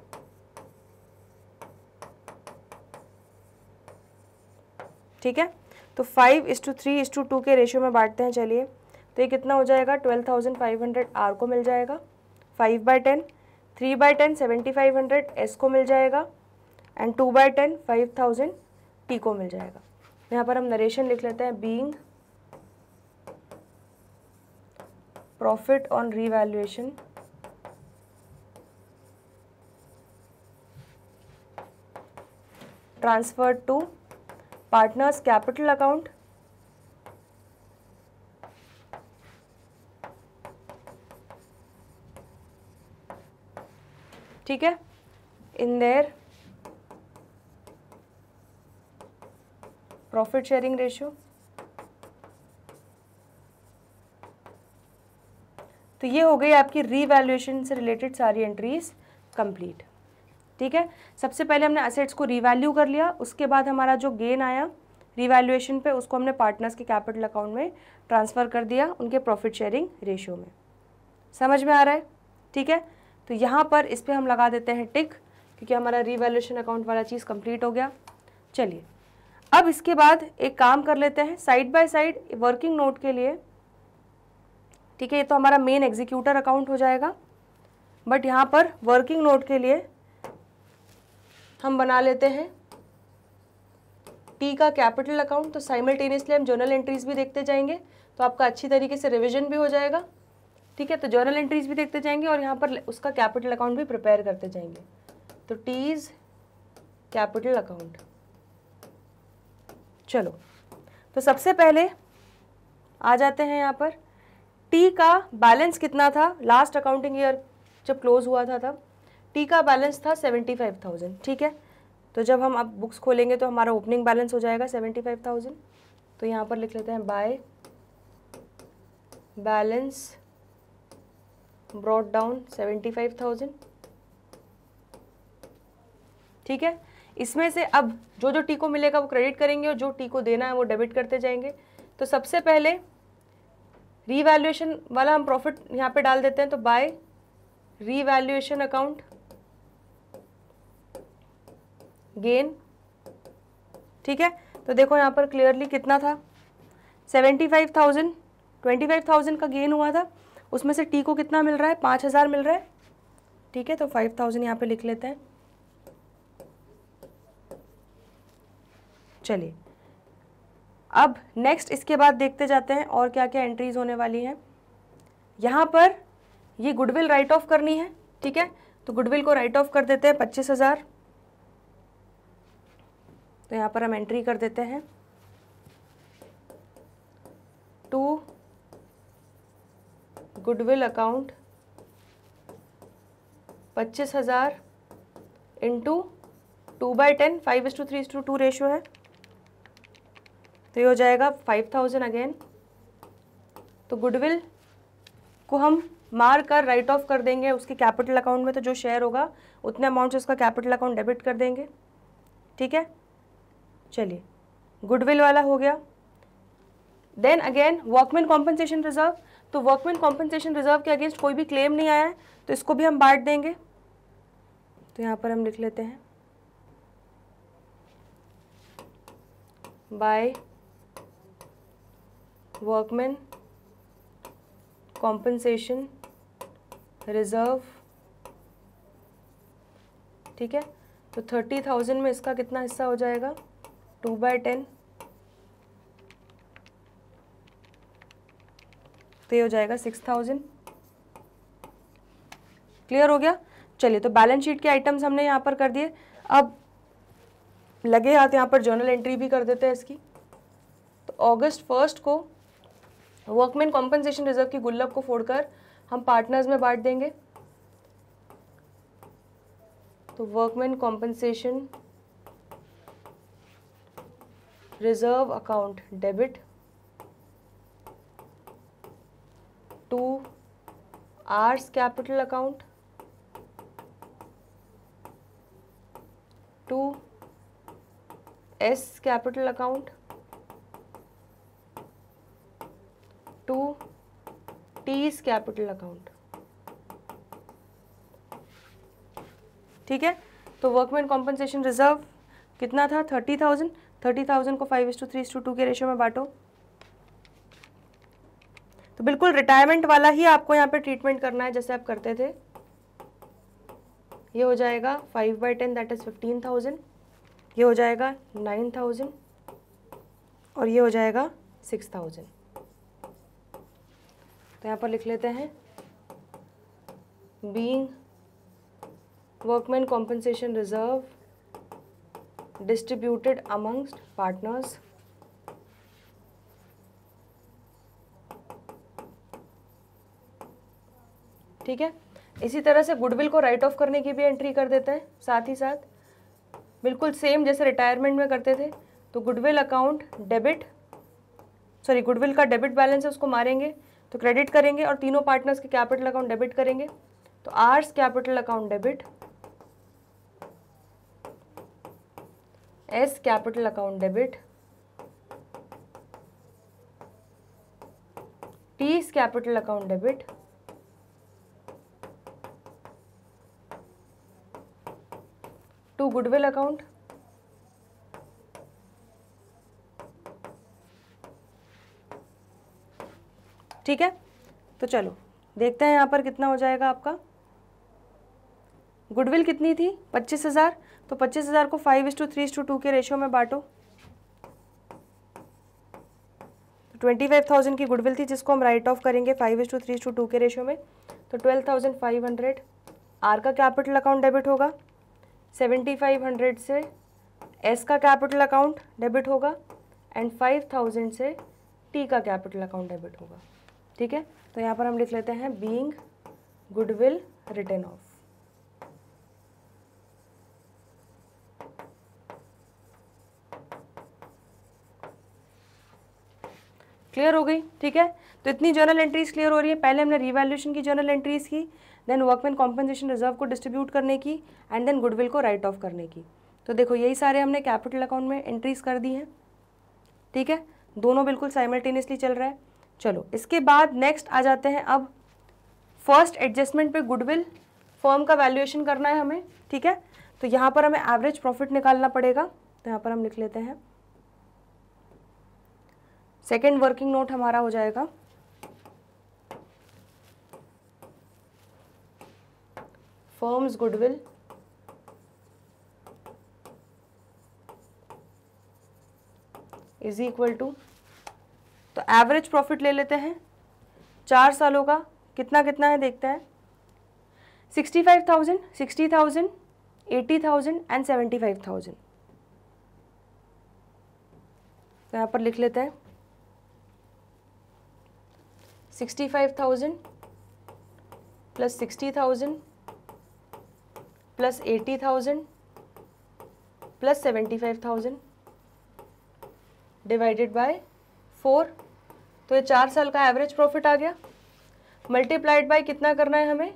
ठीक है तो five is to three is to to के रेशियो में बांटते हैं चलिए तो ये कितना हो जाएगा twelve thousand five hundred R को मिल जाएगा five by ten three by ten seventy five hundred S को मिल जाएगा and two by ten five thousand T को मिल जाएगा तो यहाँ पर हम नरेशन लिख लेते हैं being profit on revaluation transfer to partners capital account ठीक है in their profit sharing ratio तो ये हो गई आपकी रीवैल्यूएशन से रिलेटेड सारी एंट्रीज कंप्लीट ठीक है सबसे पहले हमने असेट्स को रिवैल्यू कर लिया उसके बाद हमारा जो गेन आया रिवैल्यूएशन पे उसको हमने पार्टनर्स के कैपिटल अकाउंट में ट्रांसफ़र कर दिया उनके प्रॉफिट शेयरिंग रेशियो में समझ में आ रहा है ठीक है तो यहाँ पर इस पर हम लगा देते हैं टिक क्योंकि हमारा रिवैल्यूएशन अकाउंट वाला चीज़ कंप्लीट हो गया चलिए अब इसके बाद एक काम कर लेते हैं side by side working note के लिए ठीक है ये तो हमारा मेन एग्जीक्यूटर अकाउंट हो जाएगा बट यहाँ पर वर्किंग नोट के लिए हम बना लेते हैं टी का कैपिटल अकाउंट तो साइमल्टेनियसली हम जर्नल एंट्रीज भी देखते जाएंगे तो आपका अच्छी तरीके से रिविजन भी हो जाएगा ठीक है तो जर्नल एंट्रीज भी देखते जाएंगे और यहाँ पर उसका कैपिटल अकाउंट भी प्रिपेयर करते जाएंगे तो टीज कैपिटल अकाउंट चलो तो सबसे पहले आ जाते हैं यहाँ पर टी का बैलेंस कितना था लास्ट अकाउंटिंग ईयर जब क्लोज हुआ था तब टी का बैलेंस था सेवेंटी फाइव थाउजेंड ठीक है तो जब हम अब बुक्स खोलेंगे तो हमारा ओपनिंग बैलेंस हो जाएगा सेवेंटी फाइव थाउजेंड तो यहाँ पर लिख लेते हैं by balance brought down seventy five thousand ठीक है इसमें से अब जो जो टी को मिलेगा वो क्रेडिट करेंगे और जो टी को देना है वो डेबिट करते जाएंगे तो सबसे पहले रीवैल्यूएशन वाला हम प्रॉफिट यहाँ पे डाल देते हैं तो बाय रीवैल्यूएशन अकाउंट गेन ठीक है तो देखो यहाँ पर क्लियरली कितना था seventy five thousand twenty five thousand का गेन हुआ था उसमें से टी को कितना मिल रहा है पाँच हज़ार मिल रहा है ठीक है तो फाइव थाउजेंड यहाँ पर लिख लेते हैं चलिए अब नेक्स्ट इसके बाद देखते जाते हैं और क्या क्या एंट्रीज होने वाली हैं यहाँ पर ये गुडविल राइट ऑफ करनी है ठीक है तो गुडविल को राइट ऑफ कर देते हैं पच्चीस हज़ार तो यहाँ पर हम एंट्री कर देते हैं टू गुडविल अकाउंट पच्चीस हज़ार into two by ten five is to three is to two ratio है तो ये हो जाएगा फाइव थाउजेंड अगेन तो गुडविल को हम मार कर राइट ऑफ कर देंगे उसके कैपिटल अकाउंट में तो जो शेयर होगा उतने अमाउंट से उसका कैपिटल अकाउंट डेबिट कर देंगे ठीक है चलिए गुडविल वाला हो गया then again workman compensation reserve तो वर्कमैन कॉम्पनसेशन रिजर्व के अगेंस्ट कोई भी क्लेम नहीं आया है तो इसको भी हम बांट देंगे तो यहाँ पर हम लिख लेते हैं बाय वर्कमैन कॉम्पनसेशन रिजर्व ठीक है तो थर्टी थाउजेंड में इसका कितना हिस्सा हो जाएगा टू बाय टेन तो ये हो जाएगा सिक्स थाउजेंड क्लियर हो गया चलिए तो बैलेंस शीट के आइटम्स हमने यहाँ पर कर दिए अब लगे हाथ यहाँ पर जर्नल एंट्री भी कर देते हैं इसकी तो अगस्त फर्स्ट को वर्कमैन कॉम्पनसेशन रिजर्व की गुल्लक को फोड़कर हम पार्टनर्स में बांट देंगे तो workman compensation reserve account debit to R's capital account to S capital account to T's capital account ठीक है तो वर्कमैन कॉम्पनसेशन रिजर्व कितना था थर्टी थाउजेंड थर्टी थाउजेंड को five is to three two to के रेशियो में बांटो तो बिल्कुल रिटायरमेंट वाला ही आपको यहाँ पे ट्रीटमेंट करना है जैसे आप करते थे ये हो जाएगा five by ten that is fifteen thousand ये हो जाएगा नाइन थाउजेंड और ये हो जाएगा सिक्स थाउजेंड तो यहाँ पर लिख लेते हैं being workman compensation reserve distributed amongst partners ठीक है इसी तरह से गुडविल को राइट ऑफ करने की भी एंट्री कर देते हैं साथ ही साथ बिल्कुल सेम जैसे रिटायरमेंट में करते थे तो goodwill account debit sorry goodwill का डेबिट बैलेंस है उसको मारेंगे तो क्रेडिट करेंगे और तीनों पार्टनर्स के कैपिटल अकाउंट डेबिट करेंगे तो R's capital account debit S capital account debit T capital account debit to goodwill account ठीक है तो चलो देखते हैं यहां पर कितना हो जाएगा आपका गुडविल कितनी थी पच्चीस हज़ार तो पच्चीस हज़ार को five is to three is to to के रेशियो में बांटो ट्वेंटी फाइव थाउजेंड की गुडविल थी जिसको हम राइट ऑफ करेंगे five is to three is to to के रेशियो में तो twelve thousand five hundred R का कैपिटल अकाउंट डेबिट होगा सेवेंटी फाइव हंड्रेड से एस का कैपिटल अकाउंट डेबिट होगा एंड फाइव थाउजेंड से टी का कैपिटल अकाउंट डेबिट होगा ठीक है तो यहाँ पर हम लिख लेते हैं being goodwill written off clear हो गई ठीक है तो इतनी जर्नल एंट्रीज क्लियर हो रही है पहले हमने रिवैल्यूशन की जर्नल एंट्रीज की देन वर्कमैन कॉम्पनसेशन रिजर्व को डिस्ट्रीब्यूट करने की एंड देन गुडविल को राइट ऑफ करने की तो देखो यही सारे हमने कैपिटल अकाउंट में एंट्रीज कर दी हैं ठीक है दोनों बिल्कुल साइमल्टेनियसली चल रहा है चलो इसके बाद नेक्स्ट आ जाते हैं अब फर्स्ट एडजस्टमेंट पे गुडविल फॉर्म का वैल्यूएशन करना है हमें ठीक है तो यहाँ पर हमें एवरेज प्रॉफिट निकालना पड़ेगा तो यहाँ पर हम लिख लेते हैं सेकेंड वर्किंग नोट हमारा हो जाएगा firm's goodwill is equal to तो एवरेज प्रॉफिट ले लेते हैं चार सालों का कितना कितना है देखते हैं sixty five thousand sixty thousand eighty thousand and seventy five thousand तो यहाँ पर लिख लेते हैं sixty five thousand plus sixty thousand plus eighty thousand plus seventy five thousand divided by four तो ये चार साल का एवरेज प्रॉफिट आ गया मल्टीप्लाइड बाय कितना करना है हमें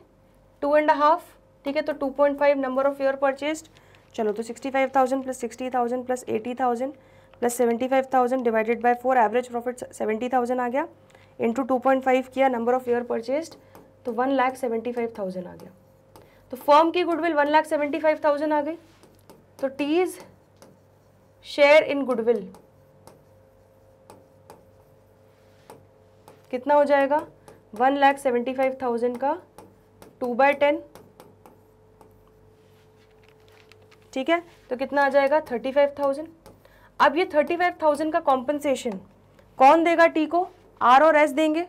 टू एंड हाफ ठीक है तो two point five number of your purchase चलो तो sixty five thousand plus sixty thousand plus eighty thousand plus seventy five thousand divided by four average profit seventy thousand आ गया इंटू टू पॉइंट फाइव किया number of year purchase तो one lakh seventy five thousand आ गया तो firm की goodwill one lakh seventy five thousand आ गई तो टीज शेयर इन गुडविल कितना हो जाएगा one lakh seventy five thousand का टू बाय टेन ठीक है तो कितना आ जाएगा थर्टी फाइव थाउजेंड अब ये थर्टी फाइव थाउजेंड का कॉम्पनसेशन कौन देगा टी को आर और एस देंगे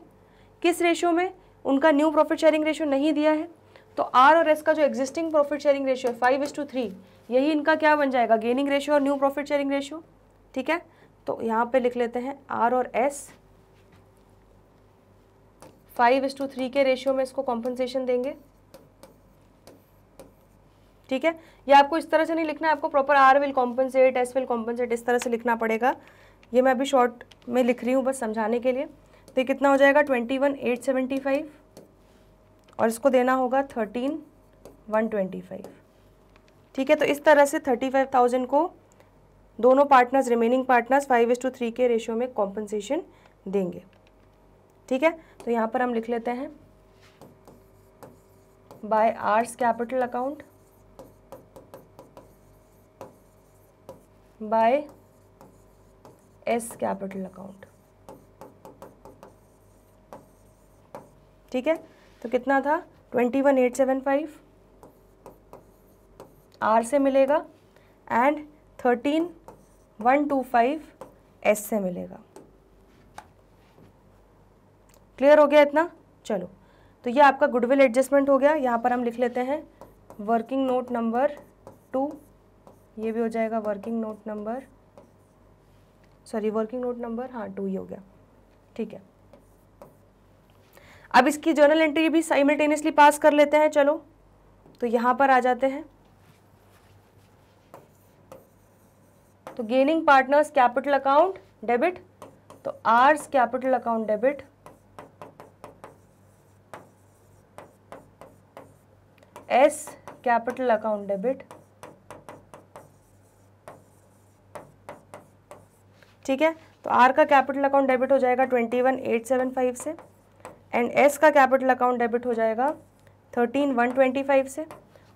किस रेशियो में उनका न्यू प्रॉफिट शेयरिंग रेशियो नहीं दिया है तो आर और एस का जो एग्जिस्टिंग प्रॉफिट शेयरिंग रेशियो है फाइव इज टू थ्री यही इनका क्या बन जाएगा गेनिंग रेशियो और न्यू प्रॉफिट शेयरिंग रेशियो ठीक है तो यहाँ पे लिख लेते हैं आर और S five is to three के रेशियो में इसको कॉम्पनसेशन देंगे ठीक है या आपको इस तरह से नहीं लिखना है आपको proper R will compensate S will compensate इस तरह से लिखना पड़ेगा ये मैं अभी शॉर्ट में लिख रही हूँ बस समझाने के लिए तो ये कितना हो जाएगा twenty one eight seventy five और इसको देना होगा थर्टीन वन ट्वेंटी फाइव ठीक है तो इस तरह से थर्टी फाइव थाउजेंड को दोनों partners remaining partners five is to three के रेशियो में कॉम्पनसेशन देंगे ठीक है तो यहाँ पर हम लिख लेते हैं by R's capital account by S capital account ठीक है तो कितना था twenty one eight seven five R से मिलेगा and thirteen one two five S से मिलेगा क्लियर हो गया इतना चलो तो ये आपका गुडविल एडजस्टमेंट हो गया यहाँ पर हम लिख लेते हैं वर्किंग नोट नंबर टू ये भी हो जाएगा working note number sorry working note number हाँ टू ही हो गया ठीक है अब इसकी जर्नल एंट्री भी साइमल्टेनियसली पास कर लेते हैं चलो तो यहाँ पर आ जाते हैं तो gaining partners capital account debit तो R's capital account debit S capital account debit ठीक है तो आर का कैपिटल अकाउंट डेबिट हो जाएगा twenty one eight seven five से एंड एस का कैपिटल अकाउंट डेबिट हो जाएगा थर्टीन वन ट्वेंटी फाइव से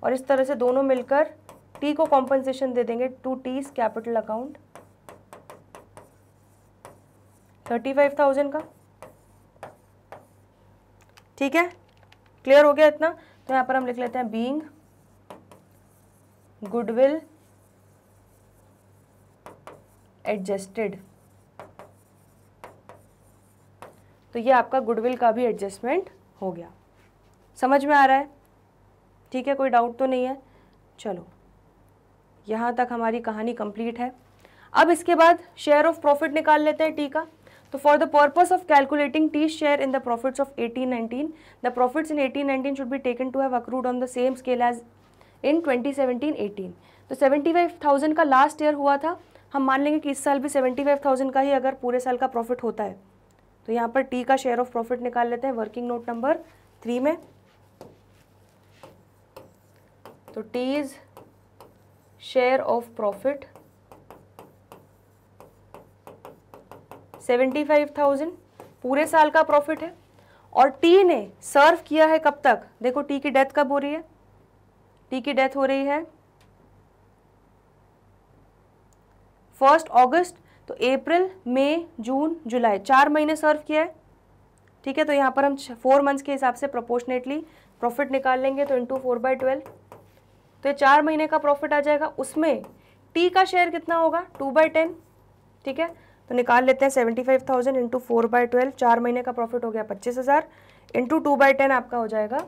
और इस तरह से दोनों मिलकर टी को कॉम्पनसेशन दे देंगे to T's capital account thirty five thousand का ठीक है क्लियर हो गया इतना तो यहाँ पर हम लिख लेते हैं बींग गुडविल एडजस्टेड तो ये आपका गुडविल का भी एडजस्टमेंट हो गया समझ में आ रहा है ठीक है कोई डाउट तो नहीं है चलो यहाँ तक हमारी कहानी कंप्लीट है अब इसके बाद शेयर ऑफ प्रॉफिट निकाल लेते हैं टी का तो for the purpose of calculating T share in the profits of 1819 the profits in 1819 should be taken to have accrued on the same scale as in 2017-18 तो 75,000 का लास्ट ईयर हुआ था हम मान लेंगे कि इस साल भी सेवेंटी फाइव थाउजेंड का ही अगर पूरे साल का प्रॉफिट होता है तो यहाँ पर टी का शेयर ऑफ प्रॉफिट निकाल लेते हैं वर्किंग नोट नंबर थ्री में तो T's share of profit seventy five thousand पूरे साल का प्रॉफिट है और टी ने सर्व किया है कब तक देखो टी की डेथ कब हो रही है टी की डेथ हो रही है फर्स्ट ऑगस्ट तो अप्रैल मई जून जुलाई चार महीने सर्व किया है ठीक है तो यहाँ पर हम फोर मंथ्स के हिसाब से प्रोपोर्शनेटली प्रॉफिट निकाल लेंगे तो इंटू फोर बाई ट्वेल्व तो ये चार महीने का प्रॉफिट आ जाएगा उसमें टी का शेयर कितना होगा टू बाई टेन ठीक है तो निकाल लेते हैं seventy five thousand into four by twelve चार महीने का प्रॉफिट हो गया पच्चीस हज़ार इंटू टू बाई टेन आपका हो जाएगा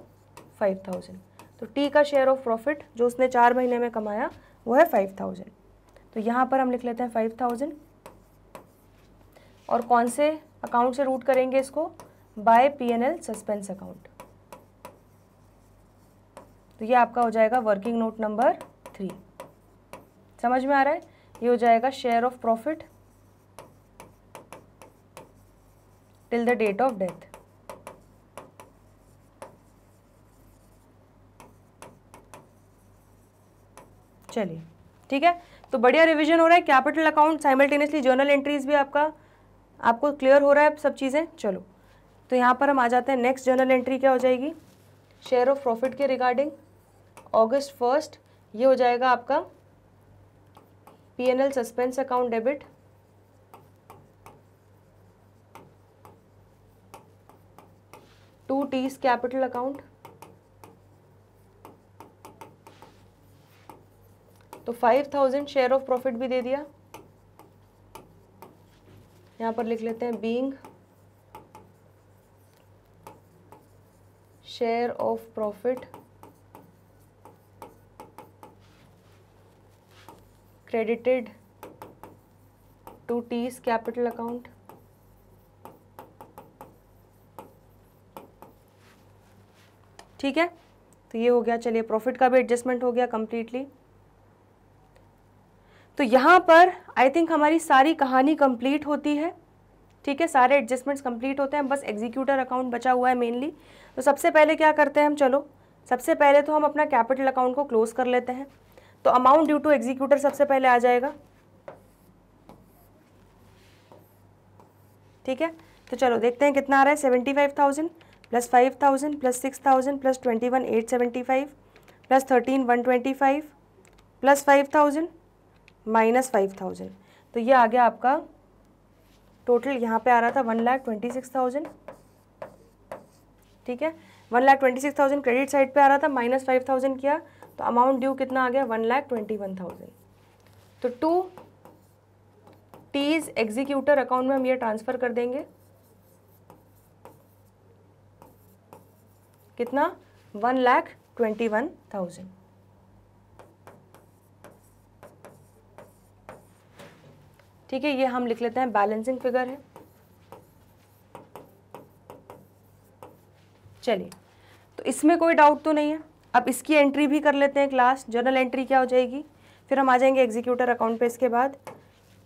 फाइव थाउजेंड तो टी का शेयर ऑफ प्रॉफिट जो उसने चार महीने में कमाया वो है फाइव थाउजेंड तो यहाँ पर हम लिख लेते हैं फाइव थाउजेंड और कौन से अकाउंट से रूट करेंगे इसको बाय पीएनएल सस्पेंस अकाउंट तो ये आपका हो जाएगा वर्किंग नोट नंबर थ्री समझ में आ रहा है ये हो जाएगा share of profit till the date of death चलिए ठीक है तो बढ़िया रिविजन हो रहा है capital account simultaneously journal entries भी आपका आपको क्लियर हो रहा है सब चीज़ें चलो तो यहाँ पर हम आ जाते हैं नेक्स्ट जर्नल एंट्री क्या हो जाएगी शेयर ऑफ प्रॉफिट के रिगार्डिंग ऑगस्ट फर्स्ट ये हो जाएगा आपका L suspense account debit to T's capital account तो five thousand share of profit भी दे दिया यहां पर लिख लेते हैं being share of profit credited to T's capital account ठीक है तो ये हो गया चलिए प्रॉफिट का भी एडजस्टमेंट हो गया कंप्लीटली तो यहाँ पर आई थिंक हमारी सारी कहानी कंप्लीट होती है ठीक है सारे एडजस्टमेंट्स कंप्लीट होते हैं बस एग्जीक्यूटर अकाउंट बचा हुआ है मेनली तो सबसे पहले क्या करते हैं हम चलो सबसे पहले तो हम अपना कैपिटल अकाउंट को क्लोज कर लेते हैं तो अमाउंट ड्यू टू एग्जीक्यूटर सबसे पहले आ जाएगा ठीक है तो चलो देखते हैं कितना आ रहा है seventy five thousand plus five thousand plus six thousand plus twenty one eight seventy five plus thirteen one twenty five plus five thousand minus five thousand तो ये आ गया आपका टोटल यहाँ पे आ रहा था one lakh twenty six thousand ठीक है one lakh twenty six thousand credit side पे आ रहा था माइनस फाइव थाउजेंड किया तो अमाउंट ड्यू कितना आ गया one lakh twenty one thousand तो टू टीज एग्जीक्यूटर अकाउंट में हम ये ट्रांसफ़र कर देंगे कितना one lakh twenty one thousand ठीक है ये हम लिख लेते हैं बैलेंसिंग फिगर है चलिए तो इसमें कोई डाउट तो नहीं है अब इसकी एंट्री भी कर लेते हैं क्लास जर्नल एंट्री क्या हो जाएगी फिर हम आ जाएंगे एग्जीक्यूटर अकाउंट पे इसके बाद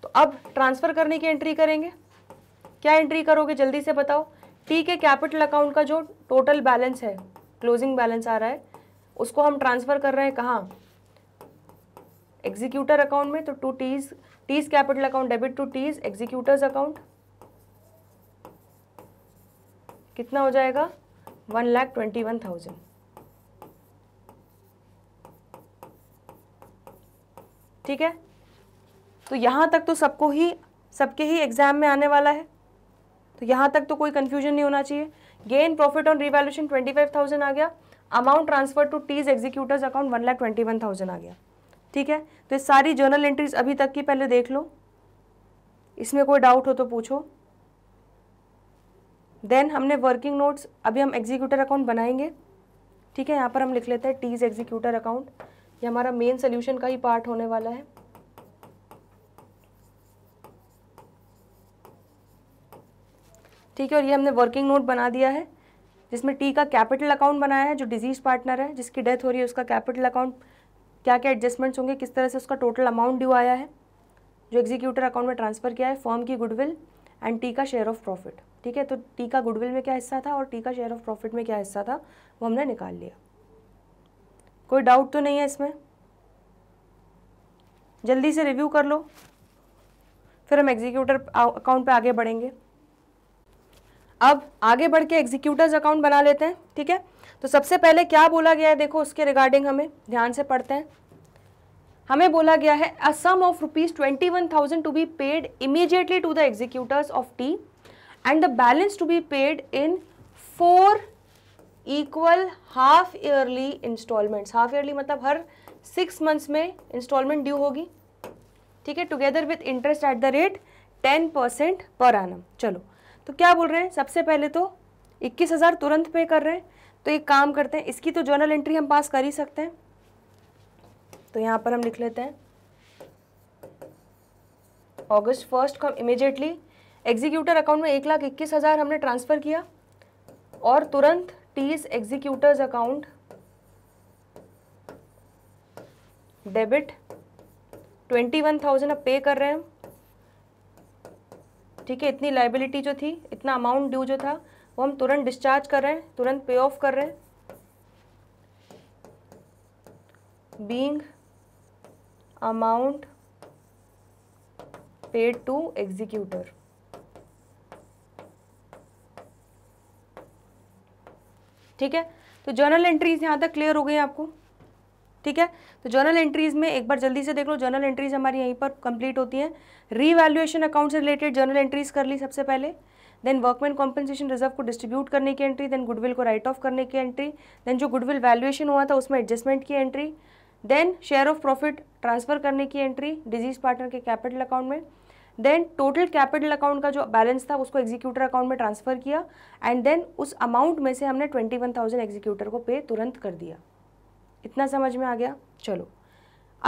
तो अब ट्रांसफ़र करने की एंट्री करेंगे क्या एंट्री करोगे जल्दी से बताओ टी के कैपिटल अकाउंट का जो टोटल बैलेंस है क्लोजिंग बैलेंस आ रहा है उसको हम ट्रांसफ़र कर रहे हैं कहाँ एग्जीक्यूटर अकाउंट में तो to T's T's capital account debit to T's executors account कितना हो जाएगा one lakh twenty one thousand ठीक है तो यहां तक तो सबको ही सबके ही एग्जाम में आने वाला है तो यहां तक तो कोई कंफ्यूजन नहीं होना चाहिए gain profit on revaluation twenty five thousand आ गया amount transfer to T's executors account one lakh twenty one thousand आ गया ठीक है तो ये सारी जर्नल एंट्रीज अभी तक की पहले देख लो इसमें कोई डाउट हो तो पूछो देन हमने वर्किंग नोट्स अभी हम एग्जीक्यूटर अकाउंट बनाएंगे ठीक है यहाँ पर हम लिख लेते हैं टीज एग्जीक्यूटर अकाउंट ये हमारा मेन सोल्यूशन का ही पार्ट होने वाला है ठीक है और ये हमने वर्किंग नोट बना दिया है जिसमें टी का कैपिटल अकाउंट बनाया है जो डिजीज पार्टनर है जिसकी डेथ हो रही है उसका कैपिटल अकाउंट क्या क्या एडजस्टमेंट्स होंगे किस तरह से उसका टोटल अमाउंट ड्यू आया है जो एग्जीक्यूटर अकाउंट में ट्रांसफ़र किया है फॉर्म की गुडविल एंड टी का शेयर ऑफ प्रॉफिट ठीक है तो टी का गुडविल में क्या हिस्सा था और टी का शेयर ऑफ प्रॉफिट में क्या हिस्सा था वो हमने निकाल लिया कोई डाउट तो नहीं है इसमें जल्दी से रिव्यू कर लो फिर हम एग्जीक्यूटर अकाउंट पे आगे बढ़ेंगे अब आगे बढ़ के एग्जीक्यूटर्स अकाउंट बना लेते हैं ठीक है तो सबसे पहले क्या बोला गया है देखो उसके रिगार्डिंग हमें ध्यान से पढ़ते हैं हमें बोला गया है a sum of rupees twenty one thousand to be paid immediately to the executors of T and the balance to be paid in four equal half yearly installments half yearly मतलब हर सिक्स मंथ्स में installment due होगी ठीक है together with interest at the rate ten percent per annum चलो तो क्या बोल रहे हैं सबसे पहले तो इक्कीस हज़ार तुरंत पे कर रहे हैं तो एक काम करते हैं इसकी तो जर्नल एंट्री हम पास कर ही सकते हैं तो यहाँ पर हम लिख लेते हैं अगस्त फर्स्ट को हम इमिजिएटली एग्जीक्यूटर अकाउंट में एक लाख इक्कीस हज़ार हमने ट्रांसफ़र किया और तुरंत T's executors account debit twenty one thousand अब पे कर रहे हैं ठीक है इतनी लाइबिलिटी जो थी इतना अमाउंट ड्यू जो था वो हम तुरंत डिस्चार्ज कर रहे हैं तुरंत पे ऑफ कर रहे हैं being amount paid to executor ठीक है तो जर्नल एंट्रीज यहां तक क्लियर हो गई आपको ठीक है तो जर्नल एंट्रीज में एक बार जल्दी से देख लो जर्नल एंट्रीज हमारी यहीं पर कंप्लीट होती है रीवैल्यूएशन अकाउंट से रिलेटेड जर्नल एंट्रीज कर ली सबसे पहले देन वर्कमैन कॉम्पनसेशन रिजर्व को डिस्ट्रीब्यूट करने की एंट्री देन गुडविल को राइट ऑफ करने की एंट्री देन जो गुडविल वैल्यूएशन हुआ था उसमें एडजस्टमेंट की entry then share of profit transfer करने की एंट्री डिजीज पार्टनर के कैपिटल अकाउंट में देन टोटल कैपिटल अकाउंट का जो बैलेंस था उसको एग्जीक्यूटर अकाउंट में ट्रांसफर किया एंड देन उस अमाउंट में से हमने ट्वेंटी वन थाउजेंड एग्जीक्यूटर को पे तुरंत कर दिया इतना समझ में आ गया चलो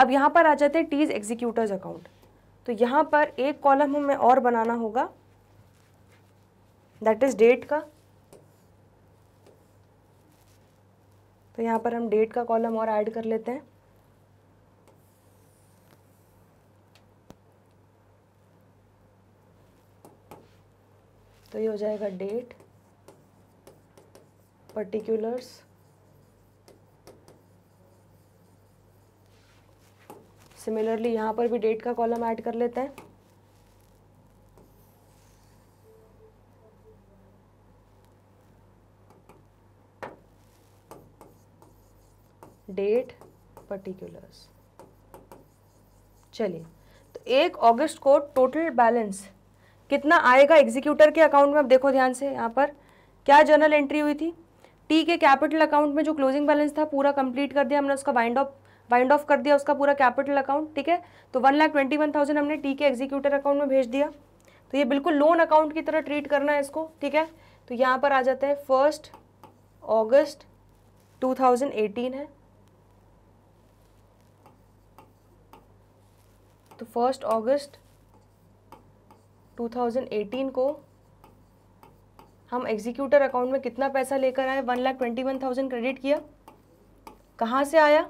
अब यहाँ पर आ जाते हैं टीज एग्जीक्यूटर्स अकाउंट तो यहाँ पर एक कॉलम हमें और बनाना होगा दैट इज़ डेट का तो यहाँ पर हम डेट का कॉलम और ऐड कर लेते हैं तो ये हो जाएगा डेट पर्टिकुलर्स सिमिलरली यहाँ पर भी डेट का कॉलम ऐड कर लेते हैं डेट पर्टिकुलर्स चलिए तो एक अगस्त को टोटल बैलेंस कितना आएगा एग्जीक्यूटर के अकाउंट में अब देखो ध्यान से यहाँ पर क्या जर्नल एंट्री हुई थी टी के कैपिटल अकाउंट में जो क्लोजिंग बैलेंस था पूरा कंप्लीट कर दिया हमने उसका वाइंड ऑफ वाइंड ऑफ कर दिया उसका पूरा कैपिटल अकाउंट ठीक है तो one lakh twenty one thousand हमने टी के एग्जीक्यूटर अकाउंट में भेज दिया तो ये बिल्कुल लोन अकाउंट की तरह ट्रीट करना है इसको ठीक है तो यहाँ पर आ जाता है फर्स्ट ऑगस्ट टू है तो फर्स्ट अगस्त 2018 को हम एग्जीक्यूटर अकाउंट में कितना पैसा लेकर आए one lakh twenty one thousand credit किया कहाँ से आया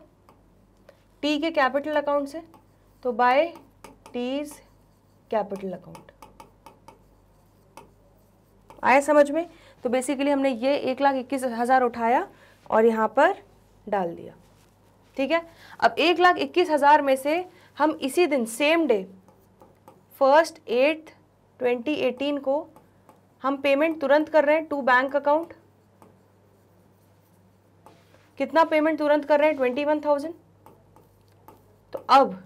टी के कैपिटल अकाउंट से तो बाय टीज कैपिटल अकाउंट आया समझ में तो बेसिकली हमने ये एक लाख इक्कीस हज़ार उठाया और यहाँ पर डाल दिया ठीक है अब एक लाख इक्कीस हज़ार में से हम इसी दिन सेम डे फर्स्ट एट्थ 2018 को हम पेमेंट तुरंत कर रहे हैं टू बैंक अकाउंट कितना पेमेंट तुरंत कर रहे हैं ट्वेंटी वन थाउजेंड तो अब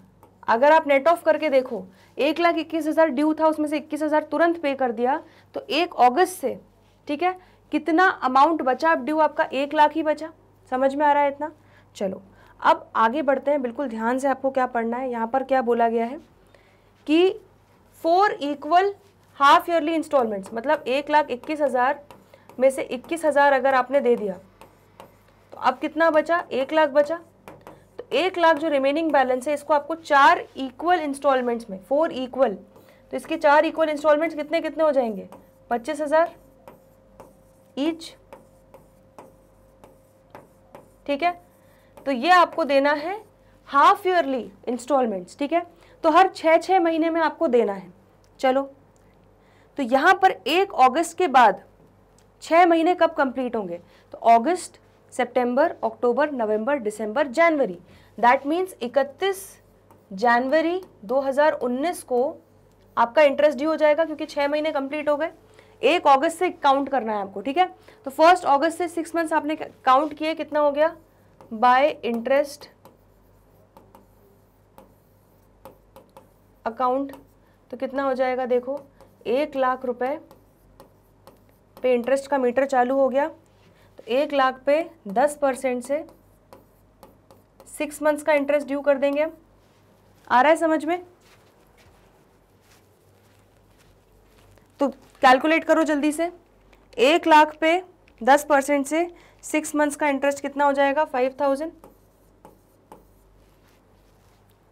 अगर आप नेट ऑफ करके देखो एक लाख इक्कीस हज़ार ड्यू था उसमें से इक्कीस हज़ार तुरंत पे कर दिया तो एक अगस्त से ठीक है कितना अमाउंट बचा अब ड्यू आपका एक लाख ही बचा समझ में आ रहा है इतना चलो अब आगे बढ़ते हैं बिल्कुल ध्यान से आपको क्या पढ़ना है यहाँ पर क्या बोला गया है कि four equal half yearly installments मतलब एक लाख इक्कीस हज़ार में से इक्कीस हज़ार अगर आपने दे दिया तो अब कितना बचा एक लाख बचा तो एक लाख जो रिमेनिंग बैलेंस है इसको आपको चार इक्वल इंस्टॉलमेंट्स में फोर इक्वल तो इसके चार इक्वल इंस्टॉलमेंट्स कितने कितने हो जाएंगे पच्चीस हज़ार ईच ठीक है तो ये आपको देना है हाफ ईयरली इंस्टॉलमेंट्स ठीक है तो हर छः छः महीने में आपको देना है चलो तो यहाँ पर एक अगस्त के बाद छः महीने कब कंप्लीट होंगे तो अगस्त सितंबर, अक्टूबर नवंबर दिसंबर जनवरी दैट मीन्स 31 जनवरी 2019 को आपका इंटरेस्ट ड्यू हो जाएगा क्योंकि छः महीने कंप्लीट हो गए एक अगस्त से काउंट करना है आपको ठीक है तो फर्स्ट अगस्त से सिक्स मंथ्स आपने काउंट किए कितना हो गया बाय इंटरेस्ट अकाउंट तो कितना हो जाएगा देखो एक लाख रुपए पे इंटरेस्ट का मीटर चालू हो गया तो एक लाख पे दस परसेंट से सिक्स मंथ्स का इंटरेस्ट ड्यू कर देंगे आ रहा है समझ में तो कैलकुलेट करो जल्दी से एक लाख पे दस परसेंट से सिक्स मंथ्स का इंटरेस्ट कितना हो जाएगा फाइव थाउजेंड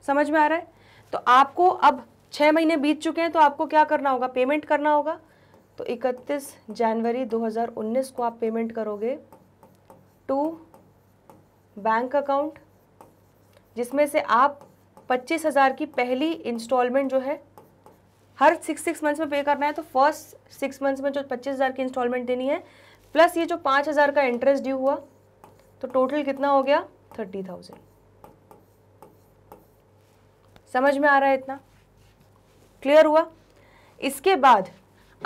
समझ में आ रहा है तो आपको अब छः महीने बीत चुके हैं तो आपको क्या करना होगा पेमेंट करना होगा तो इकतीस जनवरी 2019 को आप पेमेंट करोगे टू बैंक अकाउंट जिसमें से आप पच्चीस हज़ार की पहली इंस्टॉलमेंट जो है हर सिक्स सिक्स मंथ्स में पे करना है तो फर्स्ट सिक्स मंथ्स में जो पच्चीस हज़ार की इंस्टॉलमेंट देनी है प्लस ये जो पाँच हज़ार का इंटरेस्ट ड्यू हुआ तो टोटल कितना हो गया थर्टी थाउजेंड समझ में आ रहा है इतना क्लियर हुआ इसके बाद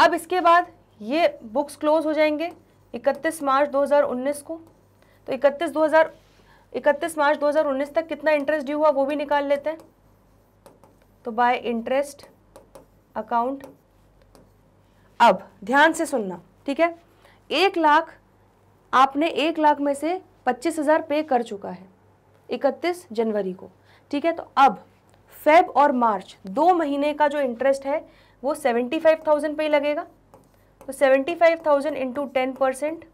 अब इसके बाद ये बुक्स क्लोज हो जाएंगे इकतीस मार्च 2019 को तो 31 2000 इकतीस मार्च 2019 तक कितना इंटरेस्ट ड्यू हुआ वो भी निकाल लेते हैं तो बाय इंटरेस्ट अकाउंट अब ध्यान से सुनना ठीक है एक लाख आपने एक लाख में से पच्चीस हज़ार पे कर चुका है इकतीस जनवरी को ठीक है तो अब फेब और मार्च दो महीने का जो इंटरेस्ट है वो सेवेंटी फाइव थाउजेंड पे लगेगा तो seventy five thousand into ten percent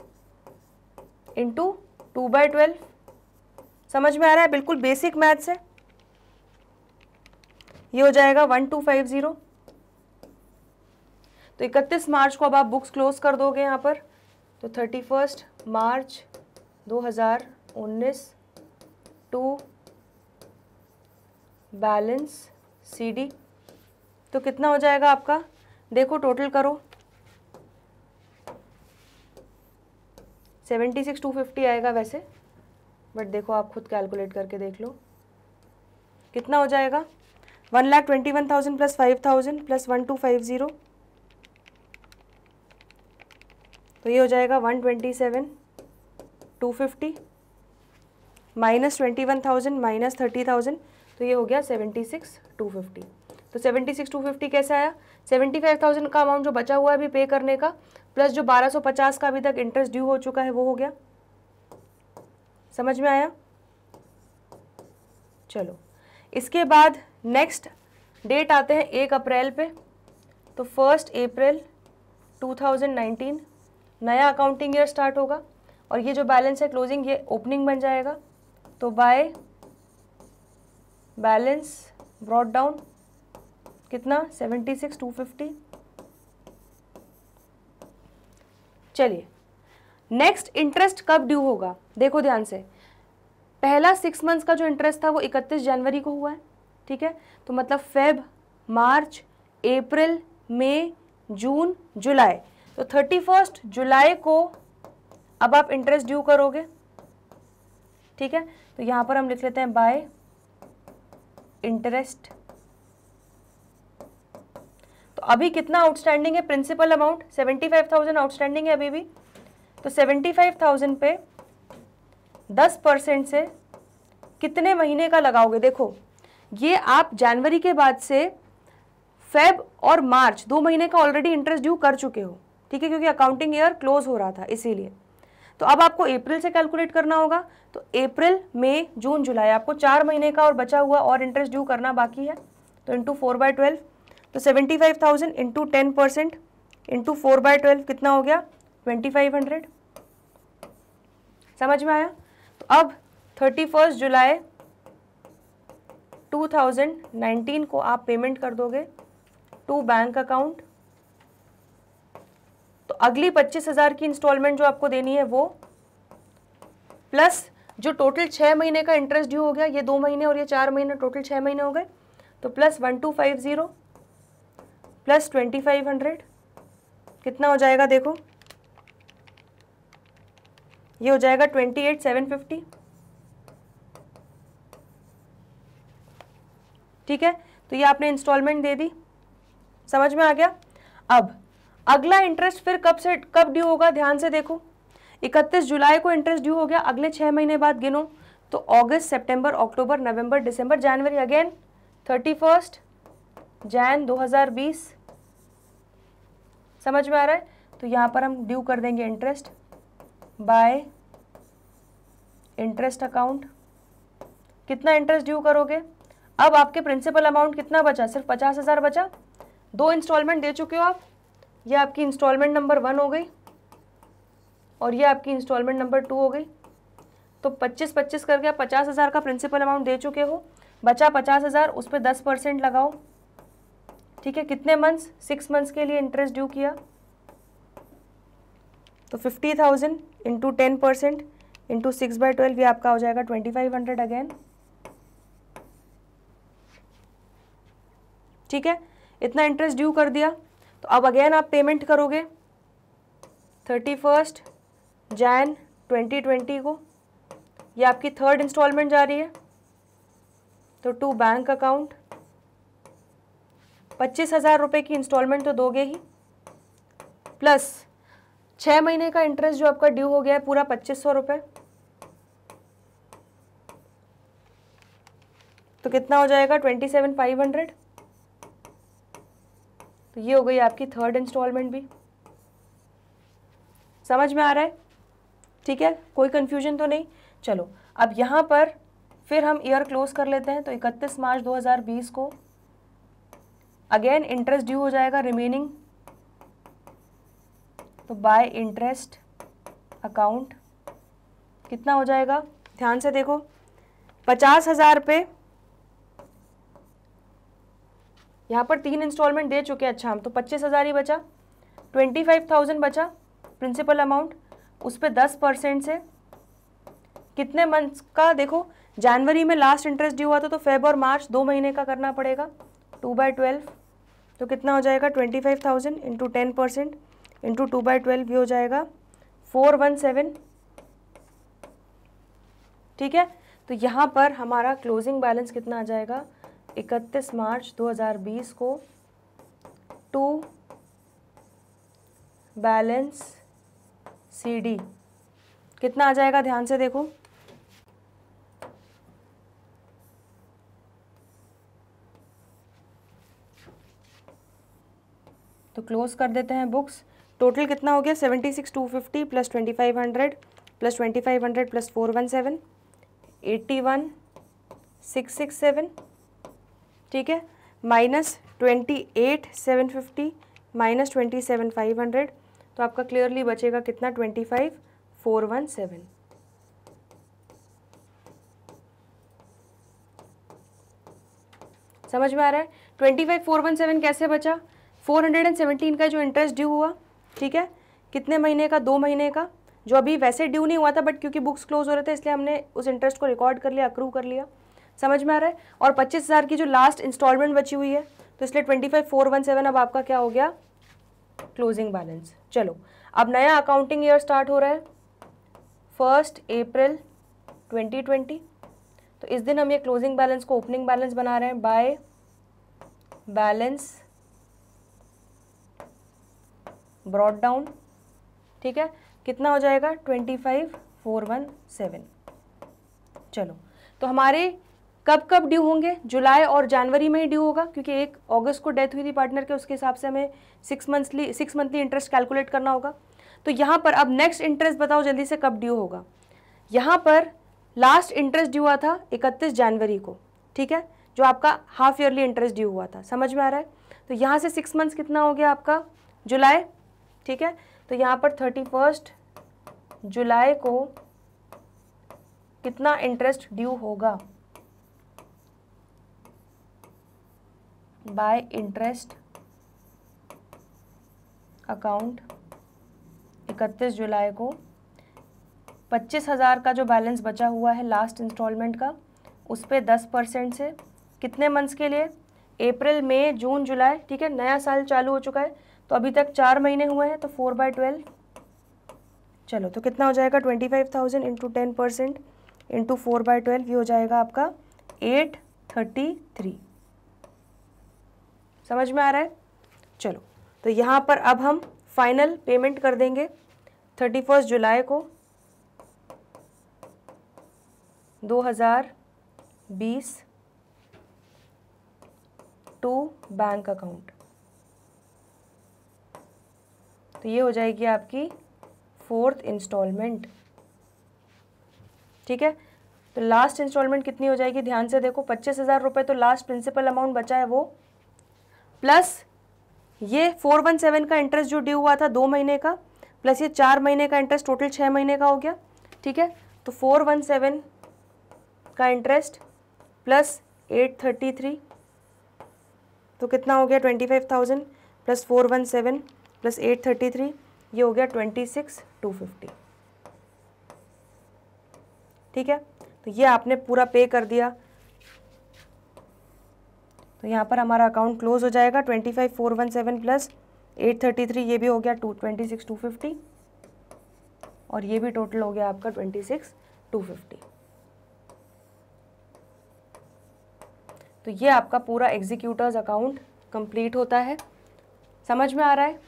into two by twelve समझ में आ रहा है बिल्कुल बेसिक मैथ से ये हो जाएगा वन टू फाइव ज़ीरो तो इकतीस मार्च को अब आप बुक्स क्लोज कर दोगे यहां पर तो thirty first March 2019 to balance C तो कितना हो जाएगा आपका देखो टोटल करो सेवेंटी सिक्स टू फिफ्टी आएगा वैसे बट देखो आप खुद कैलकुलेट करके देख लो कितना हो जाएगा one lakh twenty one thousand plus five thousand plus one two five zero तो ये हो जाएगा one twenty seven two fifty minus twenty one thousand minus thirty thousand तो ये हो गया सेवेंटी सिक्स टू फिफ्टी तो सेवेंटी सिक्स टू फिफ्टी कैसे आया सेवेंटी फाइव थाउजेंड का अमाउंट जो बचा हुआ है अभी पे करने का प्लस जो बारह सौ पचास का अभी तक इंटरेस्ट ड्यू हो चुका है वो हो गया समझ में आया चलो इसके बाद नेक्स्ट डेट आते हैं एक अप्रैल पे तो फर्स्ट अप्रैल 2019 नया अकाउंटिंग ईयर स्टार्ट होगा और ये जो बैलेंस है क्लोजिंग ये ओपनिंग बन जाएगा तो बाय बैलेंस ब्रॉड डाउन कितना सेवेंटी सिक्स टू फिफ्टी चलिए नेक्स्ट इंटरेस्ट कब ड्यू होगा देखो ध्यान से पहला सिक्स मंथ्स का जो इंटरेस्ट था वो इकतीस जनवरी को हुआ है ठीक है तो मतलब फेब मार्च अप्रैल मई जून जुलाई तो थर्टी फर्स्ट जुलाई को अब आप इंटरेस्ट ड्यू करोगे ठीक है तो यहां पर हम लिख लेते हैं बाय इंटरेस्ट तो अभी कितना आउटस्टैंडिंग है principal amount seventy five thousand outstanding है अभी भी तो सेवेंटी फाइव थाउजेंड पे दस परसेंट से कितने महीने का लगाओगे देखो ये आप जनवरी के बाद से फेब और मार्च दो महीने का ऑलरेडी इंटरेस्ट ड्यू कर चुके हो ठीक है क्योंकि अकाउंटिंग ईयर क्लोज हो रहा था इसीलिए तो अब आपको अप्रैल से कैलकुलेट करना होगा तो अप्रैल मई जून जुलाई आपको चार महीने का और बचा हुआ और इंटरेस्ट ड्यू करना बाकी है तो इंटू फोर बाय ट्वेल्व तो seventy five thousand into ten percent into four by twelve कितना हो गया ट्वेंटी फाइव हंड्रेड समझ में आया तो अब thirty first July two thousand nineteen को आप पेमेंट कर दोगे टू बैंक अकाउंट तो अगली पच्चीस हज़ार की इंस्टॉलमेंट जो आपको देनी है वो प्लस जो टोटल छः महीने का इंटरेस्ट ड्यू हो गया ये दो महीने और ये चार महीने टोटल छः महीने हो गए तो plus one two five zero plus twenty five hundred कितना हो जाएगा देखो ये हो जाएगा ट्वेंटी एट सेवन फिफ्टी ठीक है तो ये आपने इंस्टॉलमेंट दे दी समझ में आ गया अब अगला इंटरेस्ट फिर कब से कब ड्यू होगा ध्यान से देखो 31 जुलाई को इंटरेस्ट ड्यू हो गया अगले छः महीने बाद गिनो तो अगस्त सितंबर अक्टूबर नवंबर दिसंबर जनवरी अगेन थर्टी फर्स्ट जैन 2020 समझ में आ रहा है तो यहाँ पर हम ड्यू कर देंगे इंटरेस्ट बाय इंटरेस्ट अकाउंट कितना इंटरेस्ट ड्यू करोगे अब आपके प्रिंसिपल अमाउंट कितना बचा सिर्फ पचास हज़ार बचा दो इंस्टॉलमेंट दे चुके हो आप ये आपकी इंस्टॉलमेंट नंबर वन हो गई और ये आपकी इंस्टॉलमेंट नंबर टू हो गई तो पच्चीस पच्चीस करके आप पचास हज़ार का प्रिंसिपल अमाउंट दे चुके हो बचा पचास हज़ार उस पर दस परसेंट लगाओ ठीक है कितने मंथ्स सिक्स मंथ्स के लिए इंटरेस्ट ड्यू किया तो fifty thousand into ten percent into six by twelve ये आपका हो जाएगा ट्वेंटी फाइव हंड्रेड अगेन ठीक है इतना इंटरेस्ट ड्यू कर दिया तो अब अगेन आप पेमेंट करोगे thirty first Jan twenty twenty को ये आपकी थर्ड इंस्टॉलमेंट जा रही है तो टू बैंक अकाउंट पच्चीस हज़ार रुपये की इंस्टॉलमेंट तो दोगे ही प्लस छः महीने का इंटरेस्ट जो आपका ड्यू हो गया है पूरा पच्चीस सौ रुपये तो कितना हो जाएगा ट्वेंटी सेवन फाइव हंड्रेड तो ये हो गई आपकी थर्ड इंस्टॉलमेंट भी समझ में आ रहा है ठीक है कोई कन्फ्यूजन तो नहीं चलो अब यहाँ पर फिर हम ईयर क्लोज कर लेते हैं तो 31 मार्च 2020 को अगेन इंटरेस्ट ड्यू हो जाएगा रिमेनिंग तो बाय इंटरेस्ट अकाउंट कितना हो जाएगा ध्यान से देखो पचास हज़ार रुपये यहाँ पर तीन इंस्टॉलमेंट दे चुके हैं अच्छा हम तो पच्चीस हज़ार ही बचा ट्वेंटी फाइव थाउजेंड बचा प्रिंसिपल अमाउंट उस पर दस परसेंट से कितने मंथ्स का देखो जनवरी में लास्ट इंटरेस्ट ड्यू हुआ था तो फेब और मार्च दो महीने का करना पड़ेगा टू बाई ट्वेल्व तो कितना हो जाएगा twenty five thousand into ten percent into two by twelve भी हो जाएगा फोर वन सेवन ठीक है तो यहाँ पर हमारा क्लोजिंग बैलेंस कितना आ जाएगा इकतीस मार्च 2020 को टू बैलेंस सी डी कितना आ जाएगा ध्यान से देखो तो क्लोज कर देते हैं बुक्स टोटल कितना हो गया seventy six two fifty plus twenty five hundred plus twenty five hundred plus four one seven eighty one six six seven ठीक है minus twenty eight seven fifty minus twenty seven five hundred तो आपका clearly बचेगा कितना twenty five four one seven समझ में आ रहा है twenty five four one seven कैसे बचा फोर हंड्रेड एंड सेवनटीन का जो इंटरेस्ट ड्यू हुआ ठीक है कितने महीने का दो महीने का जो अभी वैसे ड्यू नहीं हुआ था बट क्योंकि बुक्स क्लोज हो रहे थे इसलिए हमने उस इंटरेस्ट को रिकॉर्ड कर लिया अक्रूव कर लिया समझ में आ रहा है और पच्चीस हज़ार की जो लास्ट इंस्टॉलमेंट बची हुई है तो इसलिए twenty five four one seven अब आपका क्या हो गया क्लोजिंग बैलेंस चलो अब नया अकाउंटिंग ईयर स्टार्ट हो रहा है फर्स्ट अप्रैल ट्वेंटी ट्वेंटी तो इस दिन हम ये क्लोजिंग बैलेंस को ओपनिंग बैलेंस बना रहे हैं बाय बैलेंस ब्रॉड डाउन ठीक है कितना हो जाएगा twenty five four one seven चलो तो हमारे कब कब ड्यू होंगे जुलाई और जनवरी में ही ड्यू होगा क्योंकि एक अगस्त को डेथ हुई थी पार्टनर के उसके हिसाब से हमें six monthly six monthly interest calculate करना होगा तो यहाँ पर अब नेक्स्ट इंटरेस्ट बताओ जल्दी से कब ड्यू होगा यहाँ पर लास्ट इंटरेस्ट ड्यू हुआ था इकतीस जनवरी को ठीक है जो आपका हाफ ईयरली इंटरेस्ट ड्यू हुआ था समझ में आ रहा है तो यहाँ से सिक्स मंथ्स कितना हो गया आपका जुलाई ठीक है तो यहाँ पर थर्टी फर्स्ट जुलाई को कितना इंटरेस्ट ड्यू होगा बाय इंटरेस्ट अकाउंट 31 जुलाई को पच्चीस हज़ार का जो बैलेंस बचा हुआ है लास्ट इंस्टॉलमेंट का उस पर दस परसेंट से कितने मंथ्स के लिए अप्रैल मई जून जुलाई ठीक है नया साल चालू हो चुका है तो अभी तक चार महीने हुए हैं तो फोर बाय ट्वेल्व चलो तो कितना हो जाएगा twenty five thousand into ten percent into four by twelve ये हो जाएगा आपका एट थर्टी थ्री समझ में आ रहा है चलो तो यहाँ पर अब हम फाइनल पेमेंट कर देंगे थर्टी फर्स्ट जुलाई को दो हज़ार बीस टू बैंक अकाउंट तो ये हो जाएगी आपकी फोर्थ इंस्टॉलमेंट ठीक है तो लास्ट इंस्टॉलमेंट कितनी हो जाएगी ध्यान से देखो पच्चीस हज़ार रुपये तो लास्ट प्रिंसिपल अमाउंट बचा है वो प्लस ये फोर वन सेवन का इंटरेस्ट जो ड्यू हुआ था दो महीने का प्लस ये चार महीने का इंटरेस्ट टोटल छः महीने का हो गया ठीक है तो फोर वन सेवन का interest plus eight thirty three तो कितना हो गया twenty five thousand plus four one seven plus eight thirty three ये हो गया ट्वेंटी सिक्स टू फिफ्टी ठीक है तो ये आपने पूरा पे कर दिया तो यहाँ पर हमारा अकाउंट क्लोज हो जाएगा twenty five four one seven plus eight thirty three ये भी हो गया two twenty six two fifty और ये भी टोटल हो गया आपका ट्वेंटी सिक्स टू फिफ्टी तो ये आपका पूरा एग्जीक्यूटर्स अकाउंट कंप्लीट होता है समझ में आ रहा है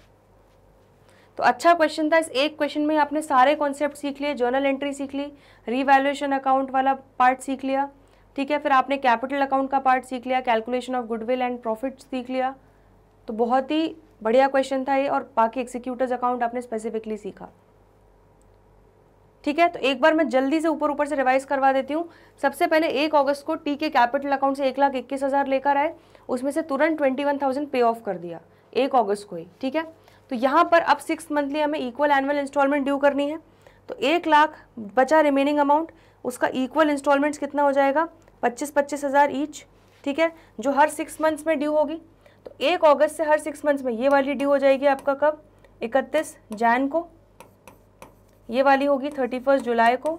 तो अच्छा क्वेश्चन था इस एक क्वेश्चन में आपने सारे कॉन्सेप्ट सीख लिए जर्नल एंट्री सीख ली रीवैल्यूएशन अकाउंट वाला पार्ट सीख लिया ठीक है फिर आपने कैपिटल अकाउंट का पार्ट सीख लिया calculation of goodwill and profit सीख लिया तो बहुत ही बढ़िया क्वेश्चन था ये और बाकी एक्सिक्यूटर्स अकाउंट आपने स्पेसिफिकली सीखा ठीक है तो एक बार मैं जल्दी से ऊपर ऊपर से रिवाइज करवा देती हूँ सबसे पहले एक अगस्त को टी के कैपिटल अकाउंट से एक लाख इक्कीस हज़ार लेकर आए उसमें से तुरंत twenty one thousand pay off कर दिया एक अगस्त को ही ठीक है तो यहाँ पर अब सिक्स मंथली हमें इक्वल एनुअल इंस्टॉलमेंट ड्यू करनी है तो एक लाख बचा रिमेनिंग अमाउंट उसका इक्वल इंस्टॉलमेंट्स कितना हो जाएगा पच्चीस पच्चीस हज़ार ईच ठीक है जो हर सिक्स मंथ्स में ड्यू होगी तो एक अगस्त से हर सिक्स मंथ्स में ये वाली ड्यू हो जाएगी आपका कब इकतीस जैन को ये वाली होगी थर्टी फर्स्ट जुलाई को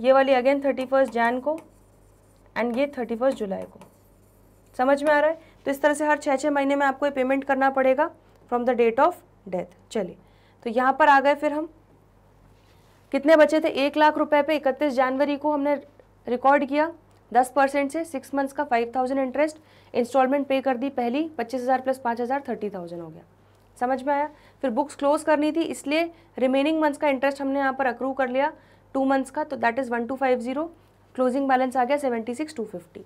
ये वाली अगेन थर्टी फर्स्ट जैन को एंड ये थर्टी फर्स्ट जुलाई को समझ में आ रहा है तो इस तरह से हर छः छः महीने में आपको ये पेमेंट करना पड़ेगा from the date of death चलिए तो यहाँ पर आ गए फिर हम कितने बचे थे एक लाख रुपए पे इकतीस जनवरी को हमने रिकॉर्ड किया दस परसेंट से सिक्स मंथ्स का five thousand interest installment pay कर दी पहली पच्चीस हज़ार प्लस पाँच हज़ार थर्टी थाउजेंड हो गया समझ में आया फिर बुक्स क्लोज करनी थी इसलिए रिमेनिंग मंथ्स का इंटरेस्ट हमने यहाँ पर अक्रूव कर लिया टू मंथ्स का तो that is one two five zero closing balance आ गया सेवेंटी सिक्स टू फिफ्टी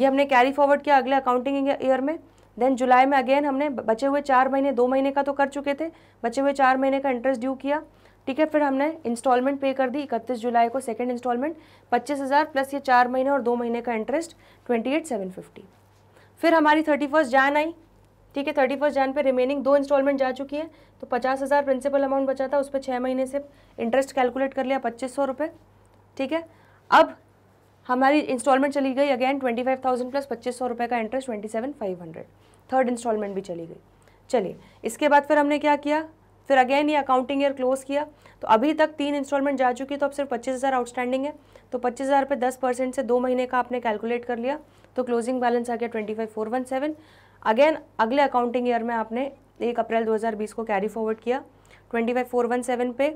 ये हमने कैरी फॉरवर्ड किया अगले अकाउंटिंग ईयर में देन जुलाई में अगेन हमने बचे हुए चार महीने दो महीने का तो कर चुके थे बचे हुए चार महीने का इंटरेस्ट ड्यू किया ठीक है फिर हमने इंस्टॉलमेंट पे कर दी इकतीस जुलाई को सेकेंड इंस्टॉलमेंट पच्चीस हज़ार प्लस ये चार महीने और दो महीने का interest twenty eight seven fifty फिर हमारी थर्टी फर्स्ट जान आई ठीक है थर्टी फर्स्ट जान पे रिमेनिंग दो इंस्टॉलमेंट जा चुकी है तो पचास हज़ार प्रिंसिपल अमाउंट बचा था उस पर छः महीने से इंटरेस्ट कैलकुलेट कर लिया पच्चीस सौ रुपये ठीक है अब हमारी इंस्टॉलमेंट चली गई again twenty five thousand plus पच्चीस सौ रुपये का interest twenty seven five hundred third installment भी चली गई चलिए इसके बाद फिर हमने क्या किया फिर अगेन ये अकाउंटिंग ईयर क्लोज किया तो अभी तक तीन इंस्टॉलमेंट जा चुकी तो अब सिर्फ पच्चीस हज़ार आउटस्टैंडिंग है तो पच्चीस हज़ार पे दस परसेंट से दो महीने का आपने कैलकुलेट कर लिया तो क्लोजिंग बैलेंस आ गया twenty five four one seven again अगले अकाउंटिंग ईयर में आपने एक अप्रैल दो हज़ार बीस को कैरी फॉरवर्ड किया twenty five four one seven पे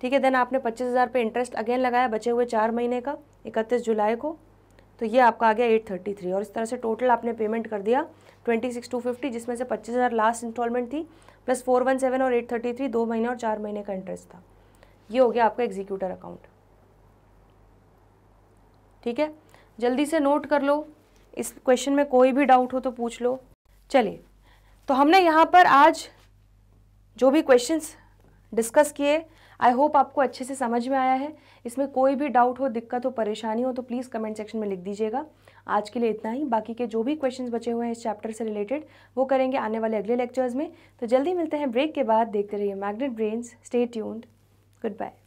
ठीक है देन आपने पच्चीस हज़ार पे इंटरेस्ट अगेन लगाया बचे हुए चार महीने का इकतीस जुलाई को तो ये आपका आ गया एट थर्टी थ्री और इस तरह से टोटल आपने पेमेंट कर दिया ट्वेंटी सिक्स टू फिफ्टी जिसमें से पच्चीस हज़ार लास्ट इंस्टॉलमेंट थी प्लस फोर वन सेवन और एट थर्टी थ्री दो महीने और चार महीने का इंटरेस्ट था ये हो गया आपका एग्जीक्यूटर अकाउंट ठीक है जल्दी से नोट कर लो इस क्वेश्चन में कोई भी डाउट हो तो पूछ लो चलिए तो हमने यहाँ पर आज जो भी क्वेश्चंस डिस्कस किए आई होप आपको अच्छे से समझ में आया है इसमें कोई भी डाउट हो दिक्कत हो परेशानी हो तो प्लीज़ कमेंट सेक्शन में लिख दीजिएगा आज के लिए इतना ही बाकी के जो भी क्वेश्चन बचे हुए हैं इस चैप्टर से रिलेटेड वो करेंगे आने वाले अगले लेक्चर्स में तो जल्दी मिलते हैं ब्रेक के बाद देखते रहिए Magnet Brains stay tuned good bye